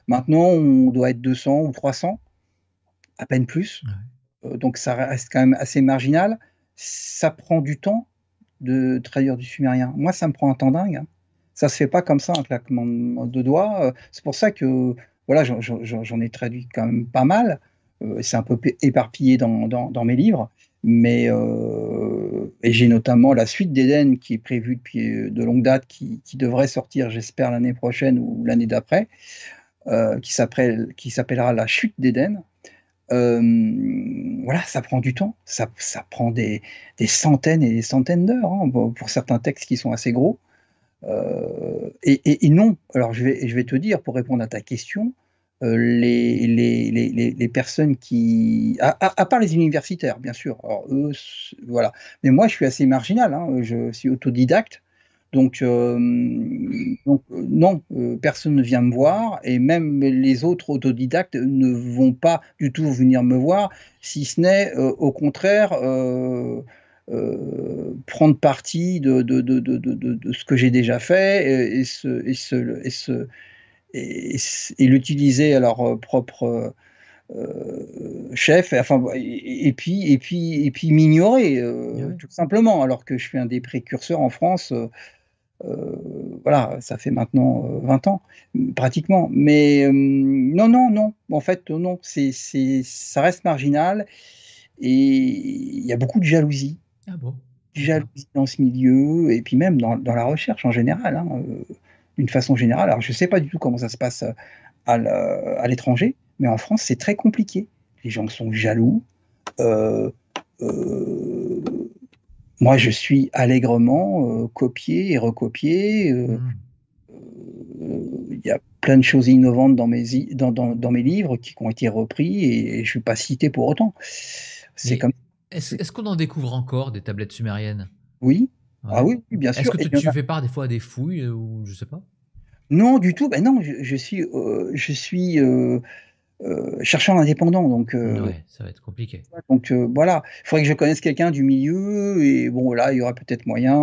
Maintenant, on doit être 200 ou 300, à peine plus. Euh, donc ça reste quand même assez marginal. Ça prend du temps de traduire du sumérien. Moi, ça me prend un temps dingue. Hein. Ça se fait pas comme ça, un claquement de doigts. C'est pour ça que voilà, j'en ai traduit quand même pas mal. C'est un peu éparpillé dans mes livres. Mais euh, et j'ai notamment la suite d'Eden qui est prévue depuis euh, de longue date, qui, devrait sortir, j'espère, l'année prochaine ou l'année d'après, euh, qui s'appellera La Chute d'Eden. voilà, ça prend du temps, ça, prend des, des, centaines et des centaines d'heures hein, pour certains textes qui sont assez gros. Et, non, alors je vais, je vais te dire, pour répondre à ta question, euh, les, les, les, les, personnes qui. À, à, part les universitaires, bien sûr. eux, voilà. Mais moi, je suis assez marginal. Hein. Je suis autodidacte. Donc, euh, donc euh, non, personne ne vient me voir et même les autres autodidactes ne vont pas du tout venir me voir, si ce n'est au contraire prendre parti de, de, de, de, ce que j'ai déjà fait et, et, et se, et, et l'utiliser à leur propre euh, euh, chef, et, enfin, et, puis, et puis, et puis m'ignorer, euh, ah tout simplement, alors que je suis un des précurseurs en France. voilà, ça fait maintenant 20 ans, pratiquement. Mais non, non, non, en fait, non, c'est, ça reste marginal et il y a beaucoup de jalousie. Ah jalousie dans ce milieu, et puis même dans, la recherche en général. Hein. Une façon générale. Alors, je ne sais pas du tout comment ça se passe euh, à l'étranger, mais en France, c'est très compliqué. Les gens sont jaloux. Euh, euh, moi, je suis allègrement copié et recopié. Il mmh. y a plein de choses innovantes dans mes, livres qui, ont été repris et, je ne suis pas cité pour autant. C'est comme. Est-ce qu'on en découvre encore des tablettes sumériennes Oui, ah oui, bien sûr. Est-ce que tu, fais part des fois à des fouilles euh, ou je sais pas Non, du tout. Ben non, je, suis, euh, euh, chercheur indépendant, donc. ça va être compliqué. Donc voilà, il faudrait que je connaisse quelqu'un du milieu et bon là, il y aura peut-être moyen.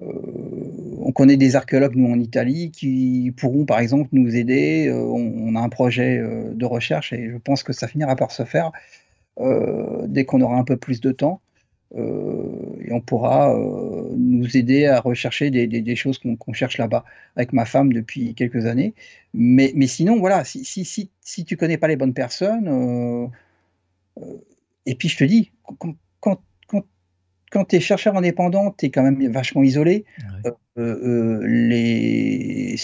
on connaît des archéologues, nous, en Italie, qui pourront, par exemple, nous aider. on, a un projet de recherche et je pense que ça finira par se faire dès qu'on aura un peu plus de temps. Euh, et on pourra euh, nous aider à rechercher des, choses qu'on cherche là-bas avec ma femme depuis quelques années. Mais, mais sinon, voilà, si, si, si, tu connais pas les bonnes personnes, euh, et puis je te dis, quand, tu es chercheur indépendant, tu es quand même vachement isolé. les,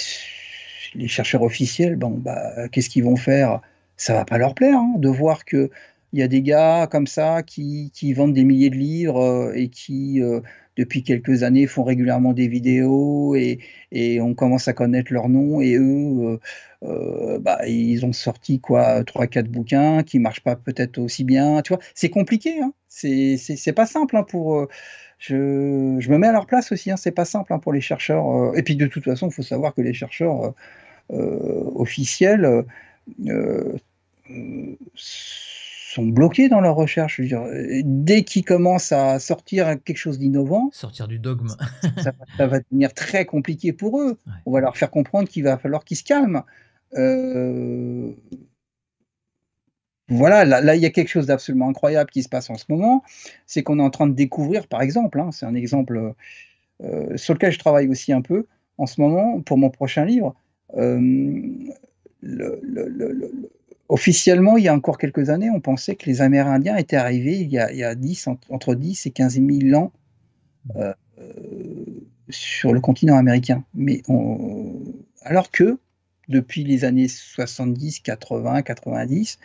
les chercheurs officiels, bon, bah, qu'est-ce qu'ils vont faire Ça va pas leur plaire hein, de voir que il y a des gars comme ça qui, vendent des milliers de livres euh, et qui, euh, depuis quelques années, font régulièrement des vidéos et, et on commence à connaître leur nom Et eux, euh, bah, ils ont sorti quoi, 3 quatre bouquins qui marchent pas peut-être aussi bien. Tu vois, c'est compliqué. Hein c'est pas simple hein, pour. Je, je, me mets à leur place aussi. Hein. c'est pas simple hein, pour les chercheurs. et puis de toute façon, il faut savoir que les chercheurs officiels. Euh, sont bloqués dans leur recherche. dès qu'ils commencent à sortir quelque chose d'innovant, sortir du dogme, ça, va devenir très compliqué pour eux. On va leur faire comprendre qu'il va falloir qu'ils se calment. Euh, voilà, là, il y a quelque chose d'absolument incroyable qui se passe en ce moment. C'est qu'on est en train de découvrir, par exemple, hein, c'est un exemple euh, sur lequel je travaille aussi un peu en ce moment pour mon prochain livre. Euh, le, officiellement, il y a encore quelques années, on pensait que les Amérindiens étaient arrivés il y a, 10, entre 10 et 15 000 ans euh, euh, sur le continent américain. Mais alors que, depuis les années 70, 80, 90,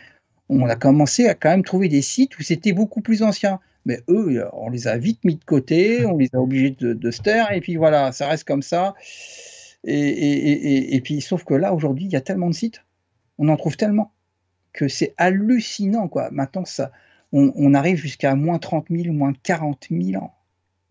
on a commencé à quand même trouver des sites où c'était beaucoup plus ancien. Mais eux, on les a vite mis de côté, on les a obligés de, se taire, et puis voilà, ça reste comme ça. et puis, sauf que là, aujourd'hui, il y a tellement de sites, on en trouve tellement que c'est hallucinant. Quoi. Maintenant, ça, on, arrive jusqu'à moins 30 000, moins 40 000 ans.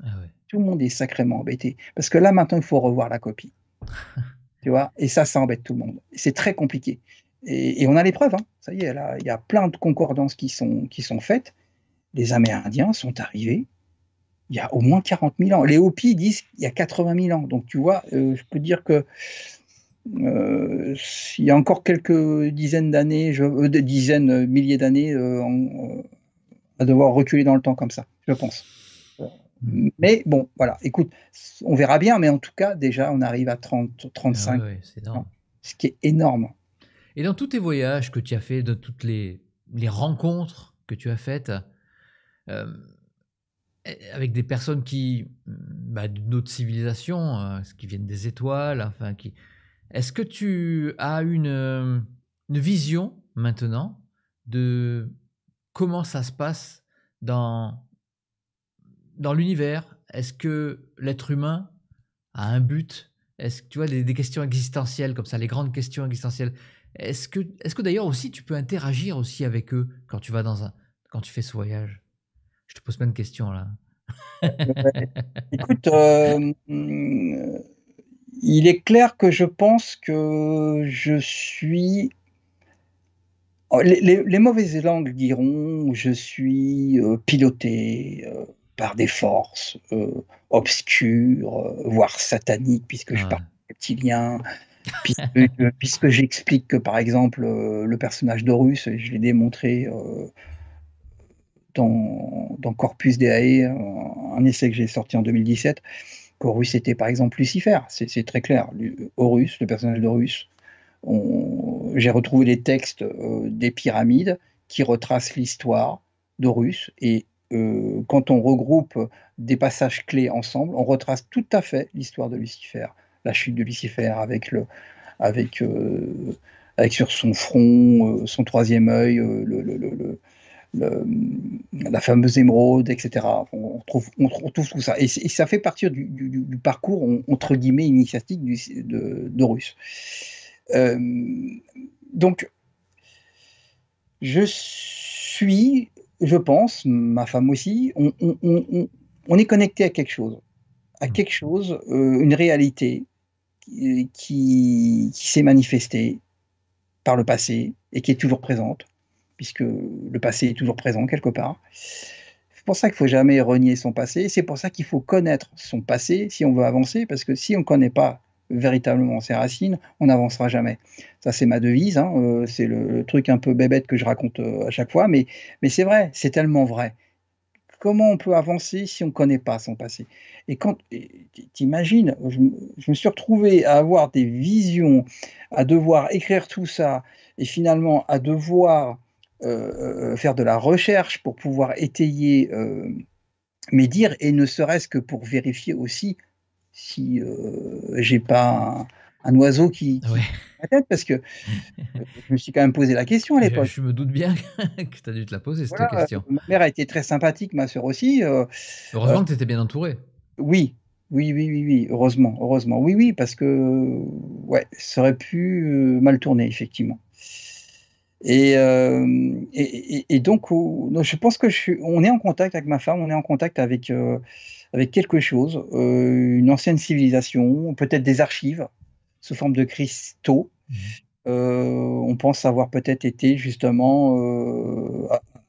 Ah tout le monde est sacrément embêté. Parce que là, maintenant, il faut revoir la copie. tu vois Et ça, ça embête tout le monde. C'est très compliqué. Et, on a les preuves. Hein. Ça y est, là, il y a plein de concordances qui sont, qui sont faites. Les Amérindiens sont arrivés il y a au moins 40 000 ans. Les Hopis disent il y a 80 000 ans. Donc, tu vois, euh, je peux dire que euh, il y a encore quelques dizaines d'années, je, euh, dizaines, euh, milliers d'années, à devoir reculer dans le temps comme ça, je pense. Hmm. Mais bon, voilà, écoute, on verra bien, mais en tout cas, déjà, on arrive à 30, 35. Ah c'est Ce qui est énorme. Et dans tous tes voyages que tu as fait, dans toutes les, les rencontres que tu as faites, eh, avec des personnes qui, bah, autre civilisation, hein, qui viennent des étoiles, enfin, qui, est-ce que tu as euh, une, vision maintenant de comment ça se passe dans, dans l'univers Est-ce que l'être humain a un but Est-ce que tu vois des, questions existentielles comme ça, les grandes questions existentielles Est-ce que, est que d'ailleurs aussi tu peux interagir aussi avec eux quand tu vas dans un, quand tu fais ce voyage Je te pose même de questions là. Écoute, euh, il est clair que je pense que je suis. Oh, les, mauvaises langues diront je suis euh, piloté euh, par des forces euh, obscures, voire sataniques, puisque je parle reptilien, puisque, puisque j'explique que par exemple le personnage d'Horus, je l'ai démontré dans, Corpus d'Ae, un essai que j'ai sorti en 2017. Horus était par exemple Lucifer. C'est très clair. Horus, le personnage d'Horus, j'ai retrouvé les textes euh, des pyramides qui retracent l'histoire d'Horus. Et euh, quand on regroupe des passages clés ensemble, on retrace tout à fait l'histoire de Lucifer, la chute de Lucifer avec euh, sur son front, son troisième œil, le, la fameuse émeraude, etc. On, trouve trouve tout ça. Et, ça fait partir du, parcours, entre guillemets, initiatique de, russe euh, donc, je suis, je pense, ma femme aussi, on, est connecté à quelque chose, à mmh. quelque chose, euh, une réalité qui s'est manifestée par le passé et qui est toujours présente puisque le passé est toujours présent quelque part. C'est pour ça qu'il faut jamais renier son passé. C'est pour ça qu'il faut connaître son passé si on veut avancer, parce que si on ne connaît pas véritablement ses racines, on n'avancera jamais. Ça, c'est ma devise. Hein, euh, c'est le, truc un peu bébête que je raconte euh, à chaque fois, mais, mais c'est vrai, c'est tellement vrai. Comment on peut avancer si on ne connaît pas son passé Et quand, t'imagines, je, me suis retrouvé à avoir des visions, à devoir écrire tout ça, et finalement à devoir euh, euh, euh, faire de la recherche pour pouvoir étayer mes dires et ne serait-ce que pour vérifier aussi si j'ai pas un, oiseau qui, qui ouais. parce que je me suis quand même posé la question à l'époque. Je, me doute bien que tu as dû te la poser cette question. ma mère a été très sympathique, ma sœur aussi. Heureusement que tu étais bien entouré. Oui, oui, oui, oui, oui, heureusement, heureusement. Oui, oui, parce que ouais, ça aurait pu mal tourner, effectivement. Et, euh, donc, je pense que on est en contact avec ma femme, on est en contact avec, euh, quelque chose, euh, une ancienne civilisation, peut-être des archives sous forme de cristaux. Mmh. on pense avoir peut-être été justement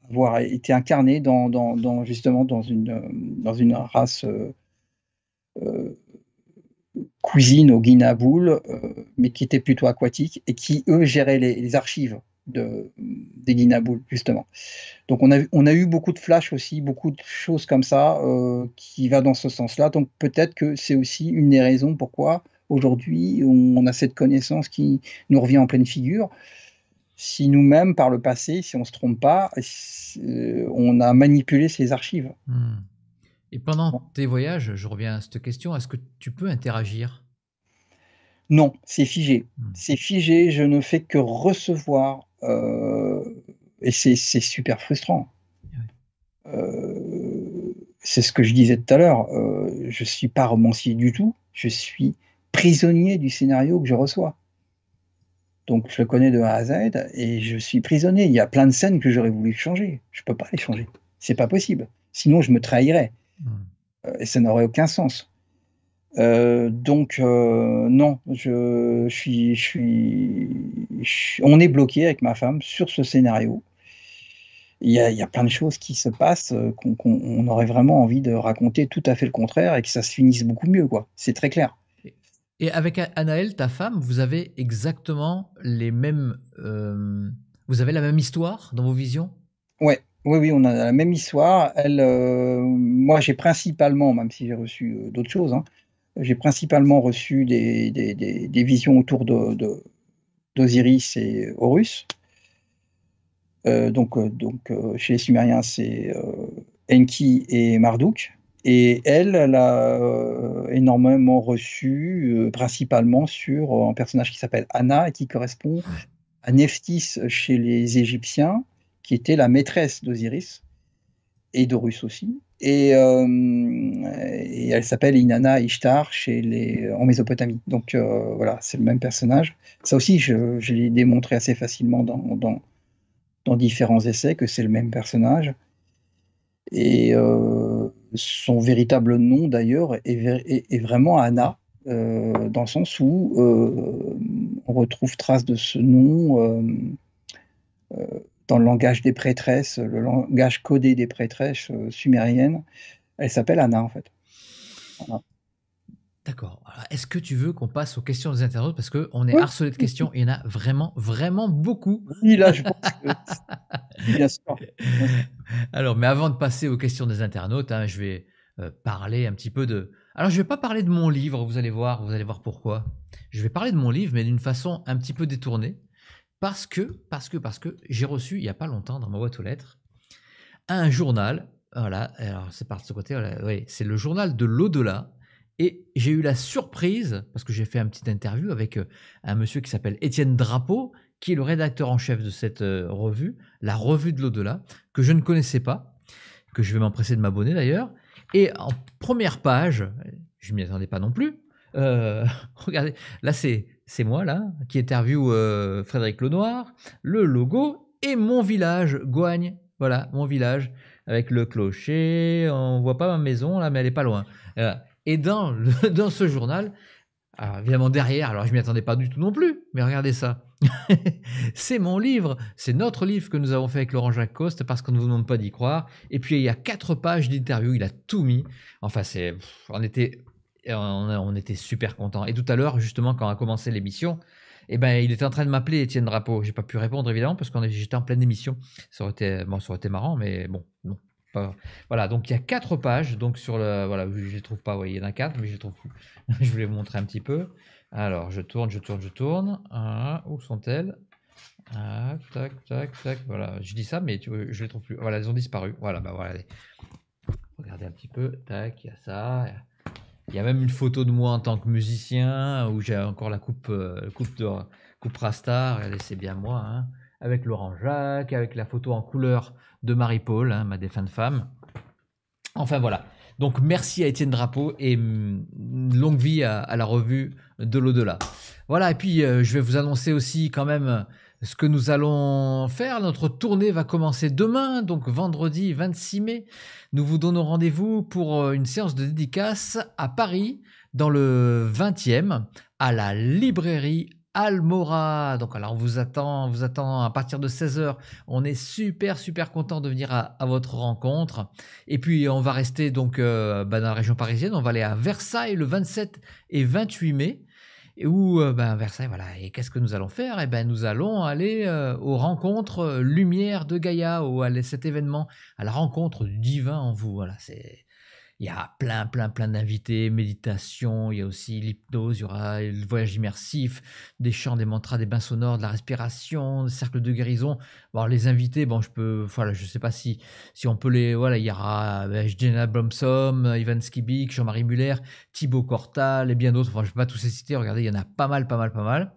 avoir été incarné dans, justement dans une dans une race cuisine au Guinaboul, mais qui était plutôt aquatique, et qui, eux, géraient les archives de d'Elinaboul, justement. Donc on a, on a eu beaucoup de flashs aussi, beaucoup de choses comme ça euh, qui va dans ce sens-là. Donc peut-être que c'est aussi une des raisons pourquoi aujourd'hui on a cette connaissance qui nous revient en pleine figure. Si nous-mêmes, par le passé, si on ne se trompe pas, euh, on a manipulé ces archives. Hmm. Et pendant tes voyages, je reviens à cette question, est-ce que tu peux interagir non, c'est figé. Hmm. C'est figé, je ne fais que recevoir euh, et c'est super frustrant. Euh, c'est ce que je disais tout à l'heure. Euh, je ne suis pas romancier du tout. Je suis prisonnier du scénario que je reçois. Donc je le connais de A à Z et je suis prisonnier. Il y a plein de scènes que j'aurais voulu changer. Je ne peux pas les changer. C'est pas possible. Sinon je me trahirais. Hmm. Et ça n'aurait aucun sens. Euh, donc euh, non, je, suis, on est bloqué avec ma femme sur ce scénario. Il y, a, plein de choses qui se passent euh, qu'on aurait vraiment envie de raconter tout à fait le contraire et que ça se finisse beaucoup mieux, quoi. C'est très clair. Et avec Anaël, ta femme, vous avez exactement les mêmes, vous avez la même histoire dans vos visions. Ouais, oui, oui, on a la même histoire. Elle, moi, j'ai principalement, même si j'ai reçu d'autres choses, hein, j'ai principalement reçu des, des, des, visions autour d'Osiris de, et Horus. Euh, donc, euh, donc euh, chez les Sumériens, c'est Enki et Marduk. Et elle, elle a énormément reçu, principalement sur un personnage qui s'appelle Anna et qui correspond à Nephthys chez les Égyptiens, qui était la maîtresse d'Osiris et d'Horus aussi. Et, euh, et, elle s'appelle Inanna Ishtar chez les, en Mésopotamie. Donc euh, voilà, c'est le même personnage. Ça aussi, je, l'ai démontré assez facilement dans, dans, différents essais que c'est le même personnage. Et euh, son véritable nom, d'ailleurs, est, vraiment Anna, dans le sens où on retrouve trace de ce nom dans le langage des prêtresses, le langage codé des prêtresses euh, sumériennes. Elle s'appelle Anna, en fait. D'accord. Est-ce que tu veux qu'on passe aux questions des internautes Parce qu'on est harcelé de questions. Il y en a vraiment, vraiment beaucoup. Oui, là, je pense Bien sûr. Alors, mais avant de passer aux questions des internautes, hein, je vais euh, parler un petit peu de... Alors, je ne vais pas parler de mon livre, vous allez voir, vous allez voir pourquoi. Je vais parler de mon livre, mais d'une façon un petit peu détournée. Parce que, parce que, parce que j'ai reçu il n'y a pas longtemps dans ma boîte aux lettres un journal. Voilà, alors c'est par ce côté, c'est le journal de l'au-delà. Et j'ai eu la surprise, parce que j'ai fait un petit interview avec euh, un monsieur qui s'appelle Étienne Drapeau, qui est le rédacteur en chef de cette euh, revue, la revue de l'au-delà, que je ne connaissais pas, que je vais m'empresser de m'abonner d'ailleurs. Et en première page, je ne m'y attendais pas non plus. Euh, regardez, là c'est c'est moi là, qui interview euh, Frédéric Lenoir, le logo et mon village, Goagne. Voilà, mon village, avec le clocher, on voit pas ma maison là, mais elle est pas loin. Euh, et dans, le, dans ce journal, ah, évidemment derrière, alors je m'y attendais pas du tout non plus, mais regardez ça. c'est mon livre, c'est notre livre que nous avons fait avec Laurent Jacoste. parce qu'on ne vous demande pas d'y croire. Et puis il y a quatre pages d'interview, il a tout mis. Enfin, c'est, on était on, était super contents. Et tout à l'heure, justement, quand a commencé l'émission, eh ben, il était en train de m'appeler Étienne Drapeau. J'ai pas pu répondre évidemment parce qu'on j'étais en pleine émission. Ça aurait été, bon, ça aurait été marrant, mais bon, non. Voilà, donc il y a quatre pages. Donc sur le, voilà, je les trouve pas. voyez il y en a quatre, mais je les trouve. je voulais vous montrer un petit peu. Alors, je tourne, je tourne, je tourne. Ah, où sont-elles Tac, ah, Tac, tac, tac. Voilà, je dis ça, mais je je les trouve plus. Voilà, elles ont disparu. Voilà, bah voilà. Regardez un petit peu. Tac, il y a ça. Il y a même une photo de moi en tant que musicien euh, où j'ai encore la coupe, euh, coupe, de, coupe Rastar, c'est bien moi, hein. avec Laurent Jacques, avec la photo en couleur de Marie-Paul, hein, ma défunte femme. Enfin voilà. Donc merci à Étienne Drapeau et hum, longue vie à, la revue de l'au-delà. Voilà, et puis euh, je vais vous annoncer aussi quand même ce que nous allons faire. Notre tournée va commencer demain, donc vendredi 26 mai. Nous vous donnons rendez-vous pour euh, une séance de dédicace à Paris, dans le 20e, à la librairie Almora. Donc alors on vous attend, vous attend à partir de 16h. On est super super content de venir à, votre rencontre. Et puis on va rester donc euh, bah, dans la région parisienne. On va aller à Versailles le 27 et 28 mai où euh, ben, Versailles, voilà. Et qu'est-ce que nous allons faire Eh ben, nous allons aller euh, aux rencontres euh, Lumière de Gaïa, ou à cet événement, à la rencontre du divin en vous. Voilà, c'est il y a plein, plein, plein d'invités, méditation, il y a aussi l'hypnose, il y aura le voyage immersif, des chants, des mantras, des bains sonores, de la respiration, des cercles de guérison. les invités, bon, je peux, voilà, je sais pas si, si on peut les, voilà, il y aura Jenna euh, Blomsom, euh, Ivan Skibik, Jean-Marie Muller, Thibaut Cortal et bien d'autres. Enfin, je ne vais pas tous les citer, regardez, il y en a pas mal, pas mal, pas mal.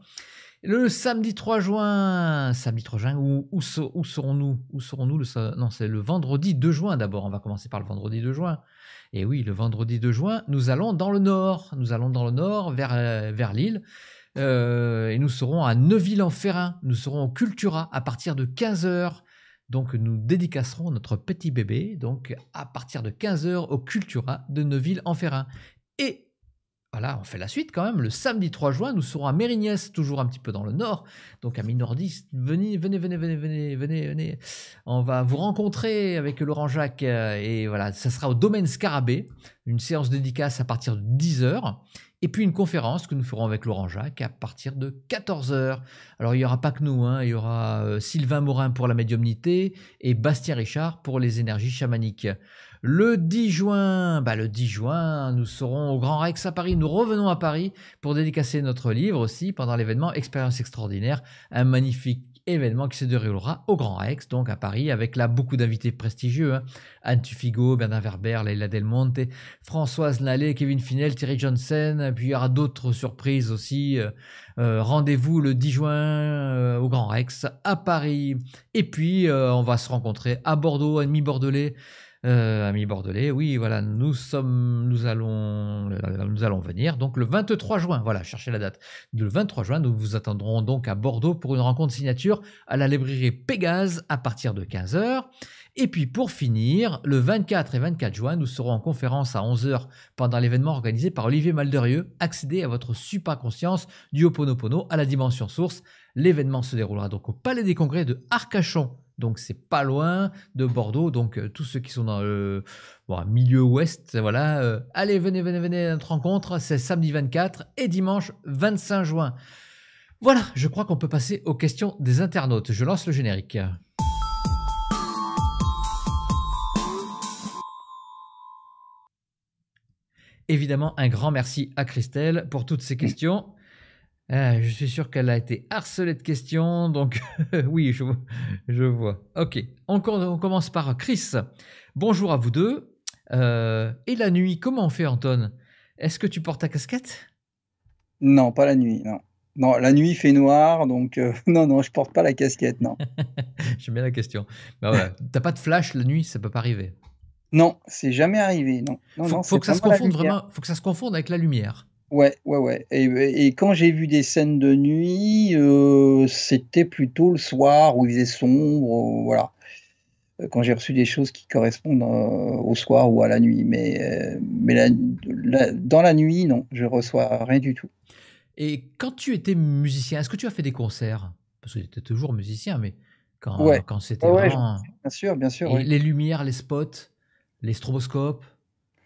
Le samedi 3 juin, samedi 3 juin, où, où, serons-nous Où serons-nous le, Non, c'est le vendredi 2 juin d'abord. On va commencer par le vendredi 2 juin. Et oui, le vendredi 2 juin, nous allons dans le nord. Nous allons dans le nord, vers, euh, vers Lille. Euh, et nous serons à Neuville-en-Ferrin. Nous serons au Cultura à partir de 15h. Donc nous dédicacerons notre petit bébé donc à partir de 15h au Cultura de Neuville-en-Ferrin. Et voilà, ah on fait la suite quand même. Le samedi 3 juin, nous serons à Mérignès, toujours un petit peu dans le nord. Donc, amis nordistes, venez, venez, venez, venez, venez, venez, venez. On va vous rencontrer avec Laurent Jacques. Euh, et voilà, ça sera au domaine Scarabée. Une séance dédicace à partir de 10h. Et puis une conférence que nous ferons avec Laurent Jacques à partir de 14h. Alors il n'y aura pas que nous, hein. il y aura euh, Sylvain Morin pour la médiumnité et Bastien Richard pour les énergies chamaniques. Le 10 juin, bah le 10 juin, nous serons au Grand Rex à Paris. Nous revenons à Paris pour dédicacer notre livre aussi pendant l'événement Expérience extraordinaire, un magnifique événement qui se déroulera au Grand Rex, donc à Paris, avec là beaucoup d'invités prestigieux. Hein. Anne Tufigo, Bernard Verber, Leila Del Monte, Françoise Nallet, Kevin Finel, Thierry Johnson, puis il y aura d'autres surprises aussi. Euh, euh, rendez-vous le 10 juin euh, au Grand Rex à Paris. Et puis, on va se rencontrer à Bordeaux, à demi-bordelais. Euh, amis bordelais, oui, voilà, nous sommes, nous allons, nous allons venir. Donc le 23 juin, voilà, cherchez la date. Le 23 juin, nous vous attendrons donc à Bordeaux pour une rencontre signature à la librairie Pégase à partir de 15h. Et puis pour finir, le 24 et 24 juin, nous serons en conférence à 11h pendant l'événement organisé par Olivier Malderieux, Accédez à votre super-conscience du Ho'oponopono à la dimension source. L'événement se déroulera donc au Palais des Congrès de Arcachon donc c'est pas loin de Bordeaux. Donc euh, tous ceux qui sont dans le milieu ouest, voilà, euh, allez, venez, venez, venez à notre rencontre. C'est samedi 24 et dimanche 25 juin. Voilà, je crois qu'on peut passer aux questions des internautes. Je lance le générique. Évidemment, un grand merci à Christelle pour toutes ces questions. Ah, je suis sûr qu'elle a été harcelée de questions, donc oui, je, vois. Ok, on, on commence par Chris. Bonjour à vous deux. Euh, et la nuit, comment on fait, Anton Est-ce que tu portes ta casquette Non, pas la nuit, non. Non, la nuit fait noir, donc euh, non, non, je porte pas la casquette, non. J'aime bien la question. Bah ouais, t'as pas de flash la nuit, ça peut pas arriver. Non, c'est jamais arrivé, non. non que ça se confonde faut que ça se confonde avec la lumière. Ouais, ouais, ouais. Et, quand j'ai vu des scènes de nuit, euh, c'était plutôt le soir où il faisait sombre, euh, voilà. Euh, quand j'ai reçu des choses qui correspondent au soir ou à la nuit, mais, mais dans la nuit, non, je reçois rien du tout. Et quand tu étais musicien, est-ce que tu as fait des concerts Parce que tu étais toujours musicien, mais quand, c'était ouais, Bien sûr, bien sûr. Les lumières, les spots, les stroboscopes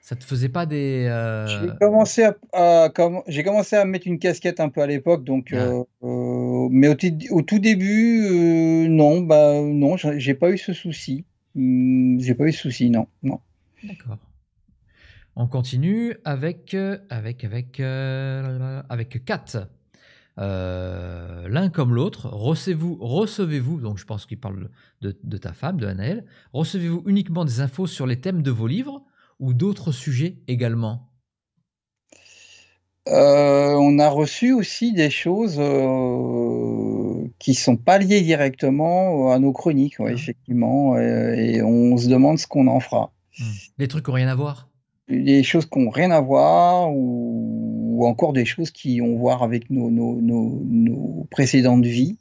ça te faisait pas des. Euh, j'ai commencé à, j'ai commencé à mettre une casquette un peu à l'époque, donc. Ah. Euh, euh, mais au, tout début, non, bah non, j'ai pas eu ce souci. Hum, j'ai pas eu ce souci, non, non. D'accord. On continue avec avec avec avec Kat. l'un comme l'autre, recevez-vous, recevez-vous, donc je pense qu'il parle de, ta femme, de Annelle. recevez-vous uniquement des infos sur les thèmes de vos livres ou d'autres sujets également euh, On a reçu aussi des choses qui euh, qui sont pas liées directement à nos chroniques, ah. effectivement, euh, et, on se demande ce qu'on en fera. Hmm. Des trucs qui n'ont rien à voir Des choses qui n'ont rien à voir ou encore des choses qui ont voir avec nos, nos, précédentes vies.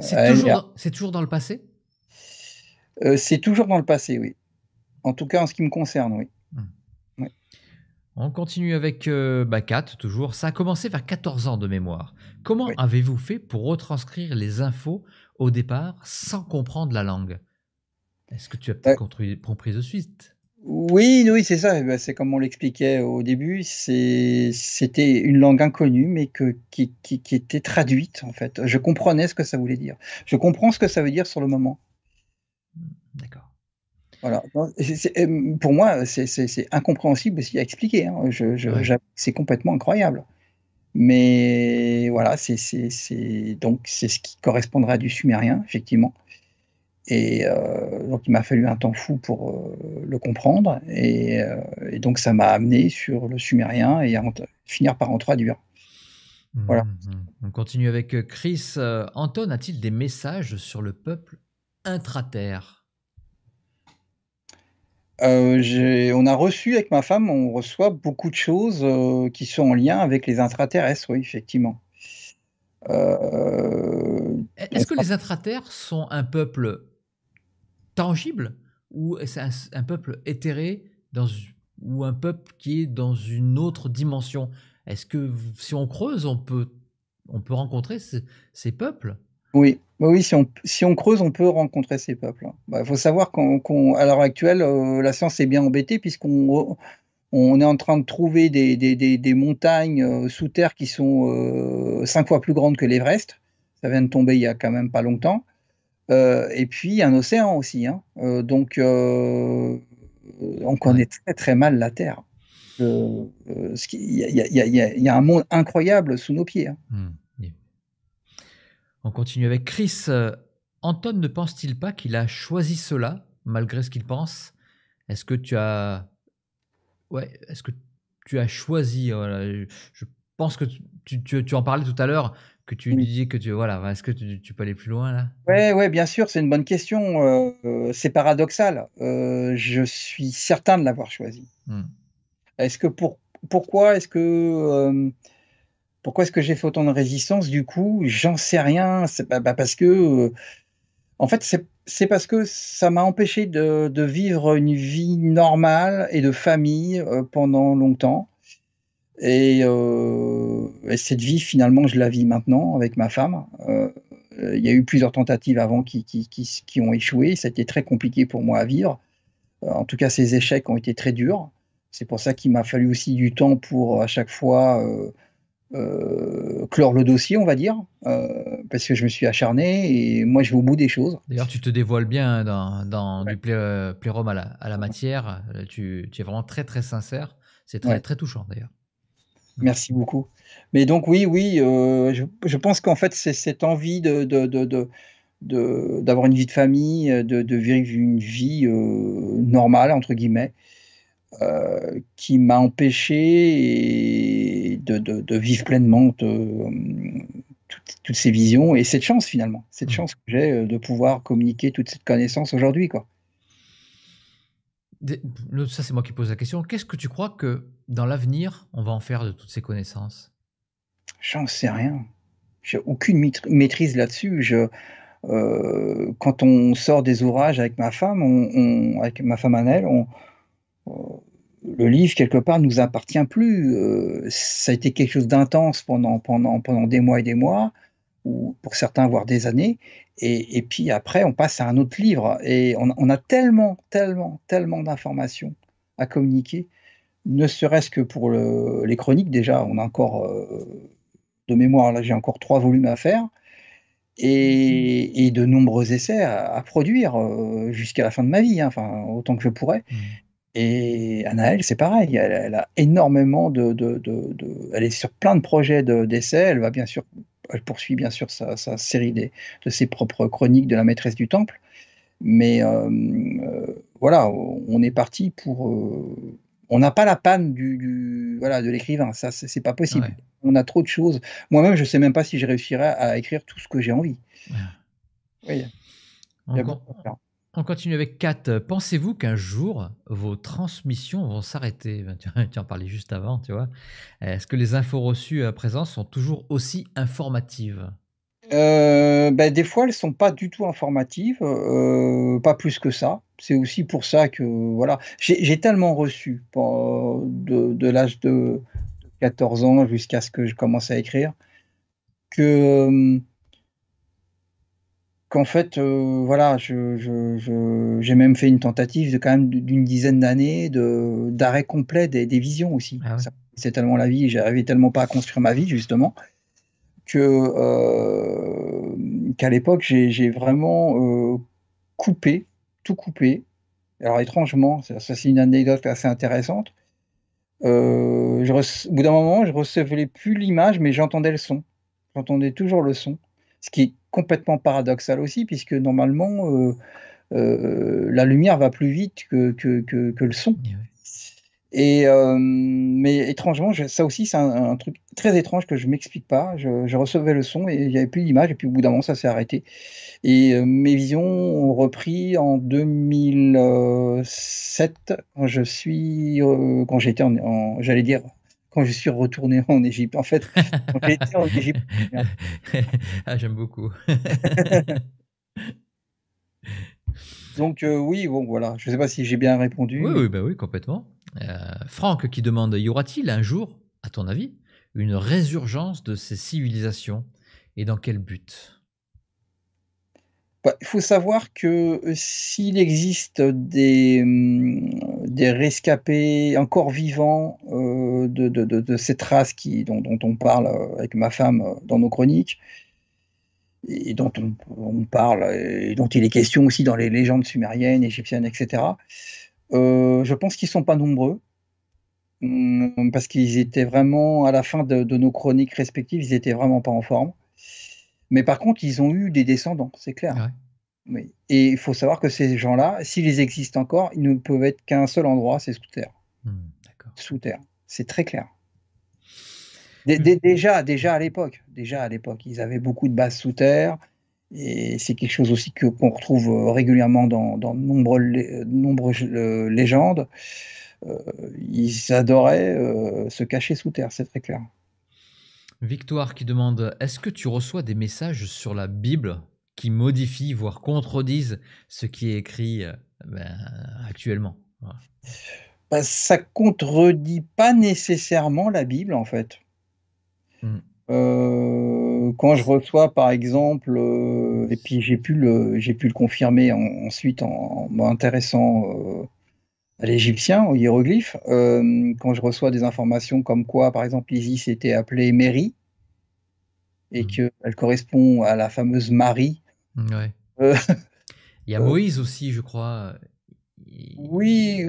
c'est, toujours, dans, le passé C'est toujours dans le passé, oui. En tout cas, en ce qui me concerne, oui. On continue avec euh, Bacat toujours. Ça a commencé vers 14 ans de mémoire. Comment avez-vous fait pour retranscrire les infos au départ sans comprendre la langue Est-ce que tu as peut-être euh. compris de suite Oui, oui, c'est ça. Eh ben, c'est comme on l'expliquait au début. C'était une langue inconnue, mais qui, qui, était traduite, en fait. Je comprenais ce que ça voulait dire. Je comprends ce que ça veut dire sur le moment. D'accord. Voilà. Euh, pour moi, c'est incompréhensible aussi à expliquer. C'est complètement incroyable. Mais voilà, c'est donc c'est ce qui correspondrait à du sumérien, effectivement. Et euh, donc il m'a fallu un temps fou pour euh, le comprendre. Et, donc ça m'a amené sur le sumérien et à finir par en traduire. Mmh, voilà. Mmh. On continue avec Chris. Anton a-t-il des messages sur le peuple intraterre euh, on a reçu avec ma femme, on reçoit beaucoup de choses euh, qui sont en lien avec les intraterrestres, oui, effectivement. Euh, est-ce que les intraterrestres sont un peuple tangible ou est un, un, peuple éthéré ou un peuple qui est dans une autre dimension Est-ce que si on creuse, on peut, rencontrer ces peuples oui, bah oui, si on, si on creuse, on peut rencontrer ces peuples. Il hein. bah, faut savoir qu'à à l'heure actuelle, euh, la science est bien embêtée puisqu'on on est en train de trouver des, montagnes euh, sous terre qui sont euh, cinq fois plus grandes que l'Everest. Ça vient de tomber il y a quand même pas longtemps. et puis un océan aussi. Hein. donc on connaît très très mal la Terre. Il y, a un monde incroyable sous nos pieds. Hein. Hmm. On continue avec Chris. Euh, Anton ne pense-t-il pas qu'il a choisi cela malgré ce qu'il pense Est-ce que tu as ouais, est-ce que tu as choisi Je pense que tu, en parlais tout à l'heure, que tu disais que tu voilà, est-ce que tu, peux aller plus loin là Ouais, ouais, bien sûr, c'est une bonne question. Euh, c'est paradoxal. Euh, je suis certain de l'avoir choisi. Hmm. Est-ce que pour pourquoi est-ce que pourquoi est-ce que j'ai fait autant de résistance Du coup, j'en sais rien. C'est bah, parce que, euh, en fait, c'est parce que ça m'a empêché de, vivre une vie normale et de famille euh, pendant longtemps. Euh, et, cette vie, finalement, je la vis maintenant avec ma femme. Il y a eu plusieurs tentatives avant qui, qui, ont échoué. Ça a été très compliqué pour moi à vivre. En tout cas, ces échecs ont été très durs. C'est pour ça qu'il m'a fallu aussi du temps pour à chaque fois euh, clore le dossier, on va dire, euh, parce que je me suis acharné et moi je vais au bout des choses. D'ailleurs, tu te dévoiles bien hein, dans, dans du plé, euh, à la, à la matière, tu, es vraiment très très sincère, c'est très, très touchant d'ailleurs. Mmh. Merci beaucoup. Mais donc oui, oui, je, je, pense qu'en fait c'est cette envie de, d'avoir une vie de famille, de vivre une vie normale, entre guillemets, qui m'a empêché de, vivre pleinement euh, toutes, ces visions et cette chance finalement, cette mm. chance que j'ai euh, de pouvoir communiquer toute cette connaissance aujourd'hui. quoi. Ça, c'est moi qui pose la question. Qu'est-ce que tu crois que dans l'avenir, on va en faire de toutes ces connaissances J'en sais rien. J'ai aucune maîtrise là-dessus. Je, euh, quand on sort des ouvrages avec ma femme, avec ma femme Annelle, on, le livre, quelque part, nous appartient plus. Euh, ça a été quelque chose d'intense pendant, pendant, pendant des mois et des mois, ou pour certains, voire des années. Et, puis après, on passe à un autre livre. Et on, a tellement, tellement, tellement d'informations à communiquer, ne serait-ce que pour les chroniques. Déjà, on a encore, euh, de mémoire, là, j'ai encore trois volumes à faire. Et, de nombreux essais à, produire euh, jusqu'à la fin de ma vie, hein. enfin autant que je pourrais. Mmh. Et Anaëlle, c'est pareil, elle, a énormément de, de, de, Elle est sur plein de projets d'essais, elle va bien sûr... Elle poursuit bien sûr sa, sa série des, de ses propres chroniques de la maîtresse du temple, mais euh, euh, voilà, on est parti pour. Euh, on n'a pas la panne du, voilà de l'écrivain, ça c'est pas possible. On a trop de choses. Moi-même, je sais même pas si je réussirai à écrire tout ce que j'ai envie. Ouais. Oui. On continue avec Kat. Pensez-vous qu'un jour, vos transmissions vont s'arrêter ben, Tu en parlais juste avant, tu vois. Est-ce que les infos reçues à euh, présent sont toujours aussi informatives euh, ben des fois, elles ne sont pas du tout informatives, euh, pas plus que ça. C'est aussi pour ça que voilà, j'ai tellement reçu de, de l'âge de 14 ans jusqu'à ce que je commence à écrire que qu'en fait, euh, voilà, j'ai même fait une tentative de quand même d'une dizaine d'années d'arrêt complet des, visions aussi. C'est ah tellement la vie, j'arrivais tellement pas à construire ma vie justement que euh, qu'à l'époque j'ai vraiment euh, coupé, tout coupé. Alors étrangement, ça, c'est une anecdote assez intéressante. Je au bout d'un moment, je recevais plus l'image, mais j'entendais le son. J'entendais toujours le son. Ce qui est complètement paradoxal aussi, puisque normalement, euh, euh, la lumière va plus vite que, que, le son. Eh et, euh, mais étrangement, ça aussi, c'est un, truc très étrange que je m'explique pas. Je, recevais le son et il n'y avait plus d'image, et puis au bout d'un moment, ça s'est arrêté. Et mes visions ont repris en 2007, quand je suis, quand j'étais en, en j'allais dire, quand je suis retourné en Égypte. En fait, en Égypte. Ah, j'aime beaucoup. Donc euh, oui, bon voilà, je ne sais pas si j'ai bien répondu. Oui, oui, bah oui, complètement. Euh, Franck qui demande, y aura-t-il un jour, à ton avis, une résurgence de ces civilisations et dans quel but il faut savoir que euh, s'il existe hum, des, rescapés encore vivants euh, de, de, de, cette race dont, on parle euh, avec ma femme dans nos chroniques, et dont on, parle, et dont il est question aussi dans les légendes sumériennes, égyptiennes, etc., je pense qu'ils ne sont pas nombreux hum, parce qu'ils étaient vraiment, à la fin de, nos chroniques respectives, ils n'étaient vraiment pas en forme. Mais par contre, ils ont eu des descendants, c'est clair. Et il faut savoir que ces gens-là, s'ils existent encore, ils ne peuvent être qu'à un seul endroit, c'est sous terre. Hmm, sous terre, c'est très clair. Hmm. déjà, déjà à l'époque, déjà à l'époque, ils avaient beaucoup de bases sous terre, et c'est quelque chose aussi que qu'on retrouve euh, régulièrement dans, de nombreuses euh, légendes. Euh, ils adoraient se cacher sous terre, c'est très clair. Victoire qui demande Est-ce que tu reçois des messages sur la Bible qui modifient, voire contredisent ce qui est écrit euh, ben, actuellement bah, Ça contredit pas nécessairement la Bible en fait. Hmm. Euh, quand je reçois par exemple, euh, et puis j'ai pu le, le confirmer ensuite en m'intéressant l'égyptien, au hiéroglyphe, euh, quand je reçois des informations comme quoi, par exemple, Isis était appelée Mary et hmm. qu'elle correspond à la fameuse Marie. Ouais. Euh, il y a euh, Moïse aussi, je crois. Oui,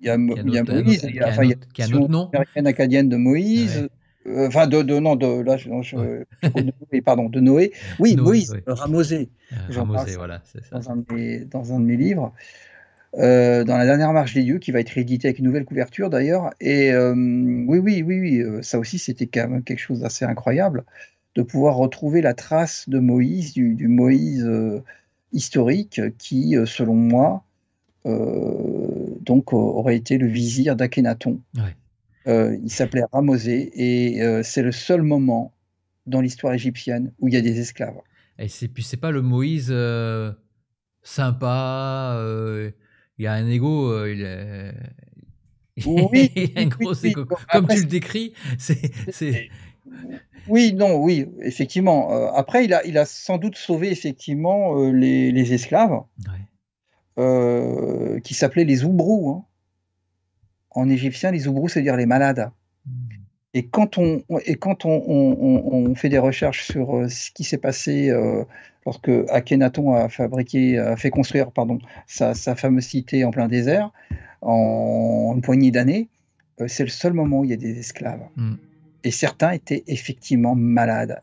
il y a, Moïse. Il y a, une autre nom. acadienne de Moïse. enfin, de, de, non, de, là, pardon, de Noé. Oui, Moïse, Ramosé. Ramosé, voilà, Dans un, dans un de mes livres. Euh, dans la dernière marche des dieux, qui va être réédité avec une nouvelle couverture d'ailleurs. Et euh, oui, oui, oui, oui, euh, ça aussi c'était quand même quelque chose d'assez incroyable de pouvoir retrouver la trace de Moïse, du, Moïse historique, qui, selon moi, donc aurait été le vizir d'Akhenaton. il s'appelait Ramosé et c'est le seul moment dans l'histoire égyptienne où il y a des esclaves. Et c'est puis c'est pas le Moïse sympa, il a un ego. Euh, il euh, a... un gros égo. Comme tu le décris, c'est. Oui, non, oui, effectivement. Euh, après, il a, il a sans doute sauvé effectivement les, esclaves, qui s'appelaient les oubrous. Hein. En égyptien, les oubrous, c'est-à-dire les malades. Et quand on, fait des recherches sur euh, ce qui s'est passé euh, lorsque Akhenaton a, fabriqué, a fait construire pardon, sa, fameuse cité en plein désert, en une poignée d'années, euh, c'est le seul moment où il y a des esclaves. Mm. Et certains étaient effectivement malades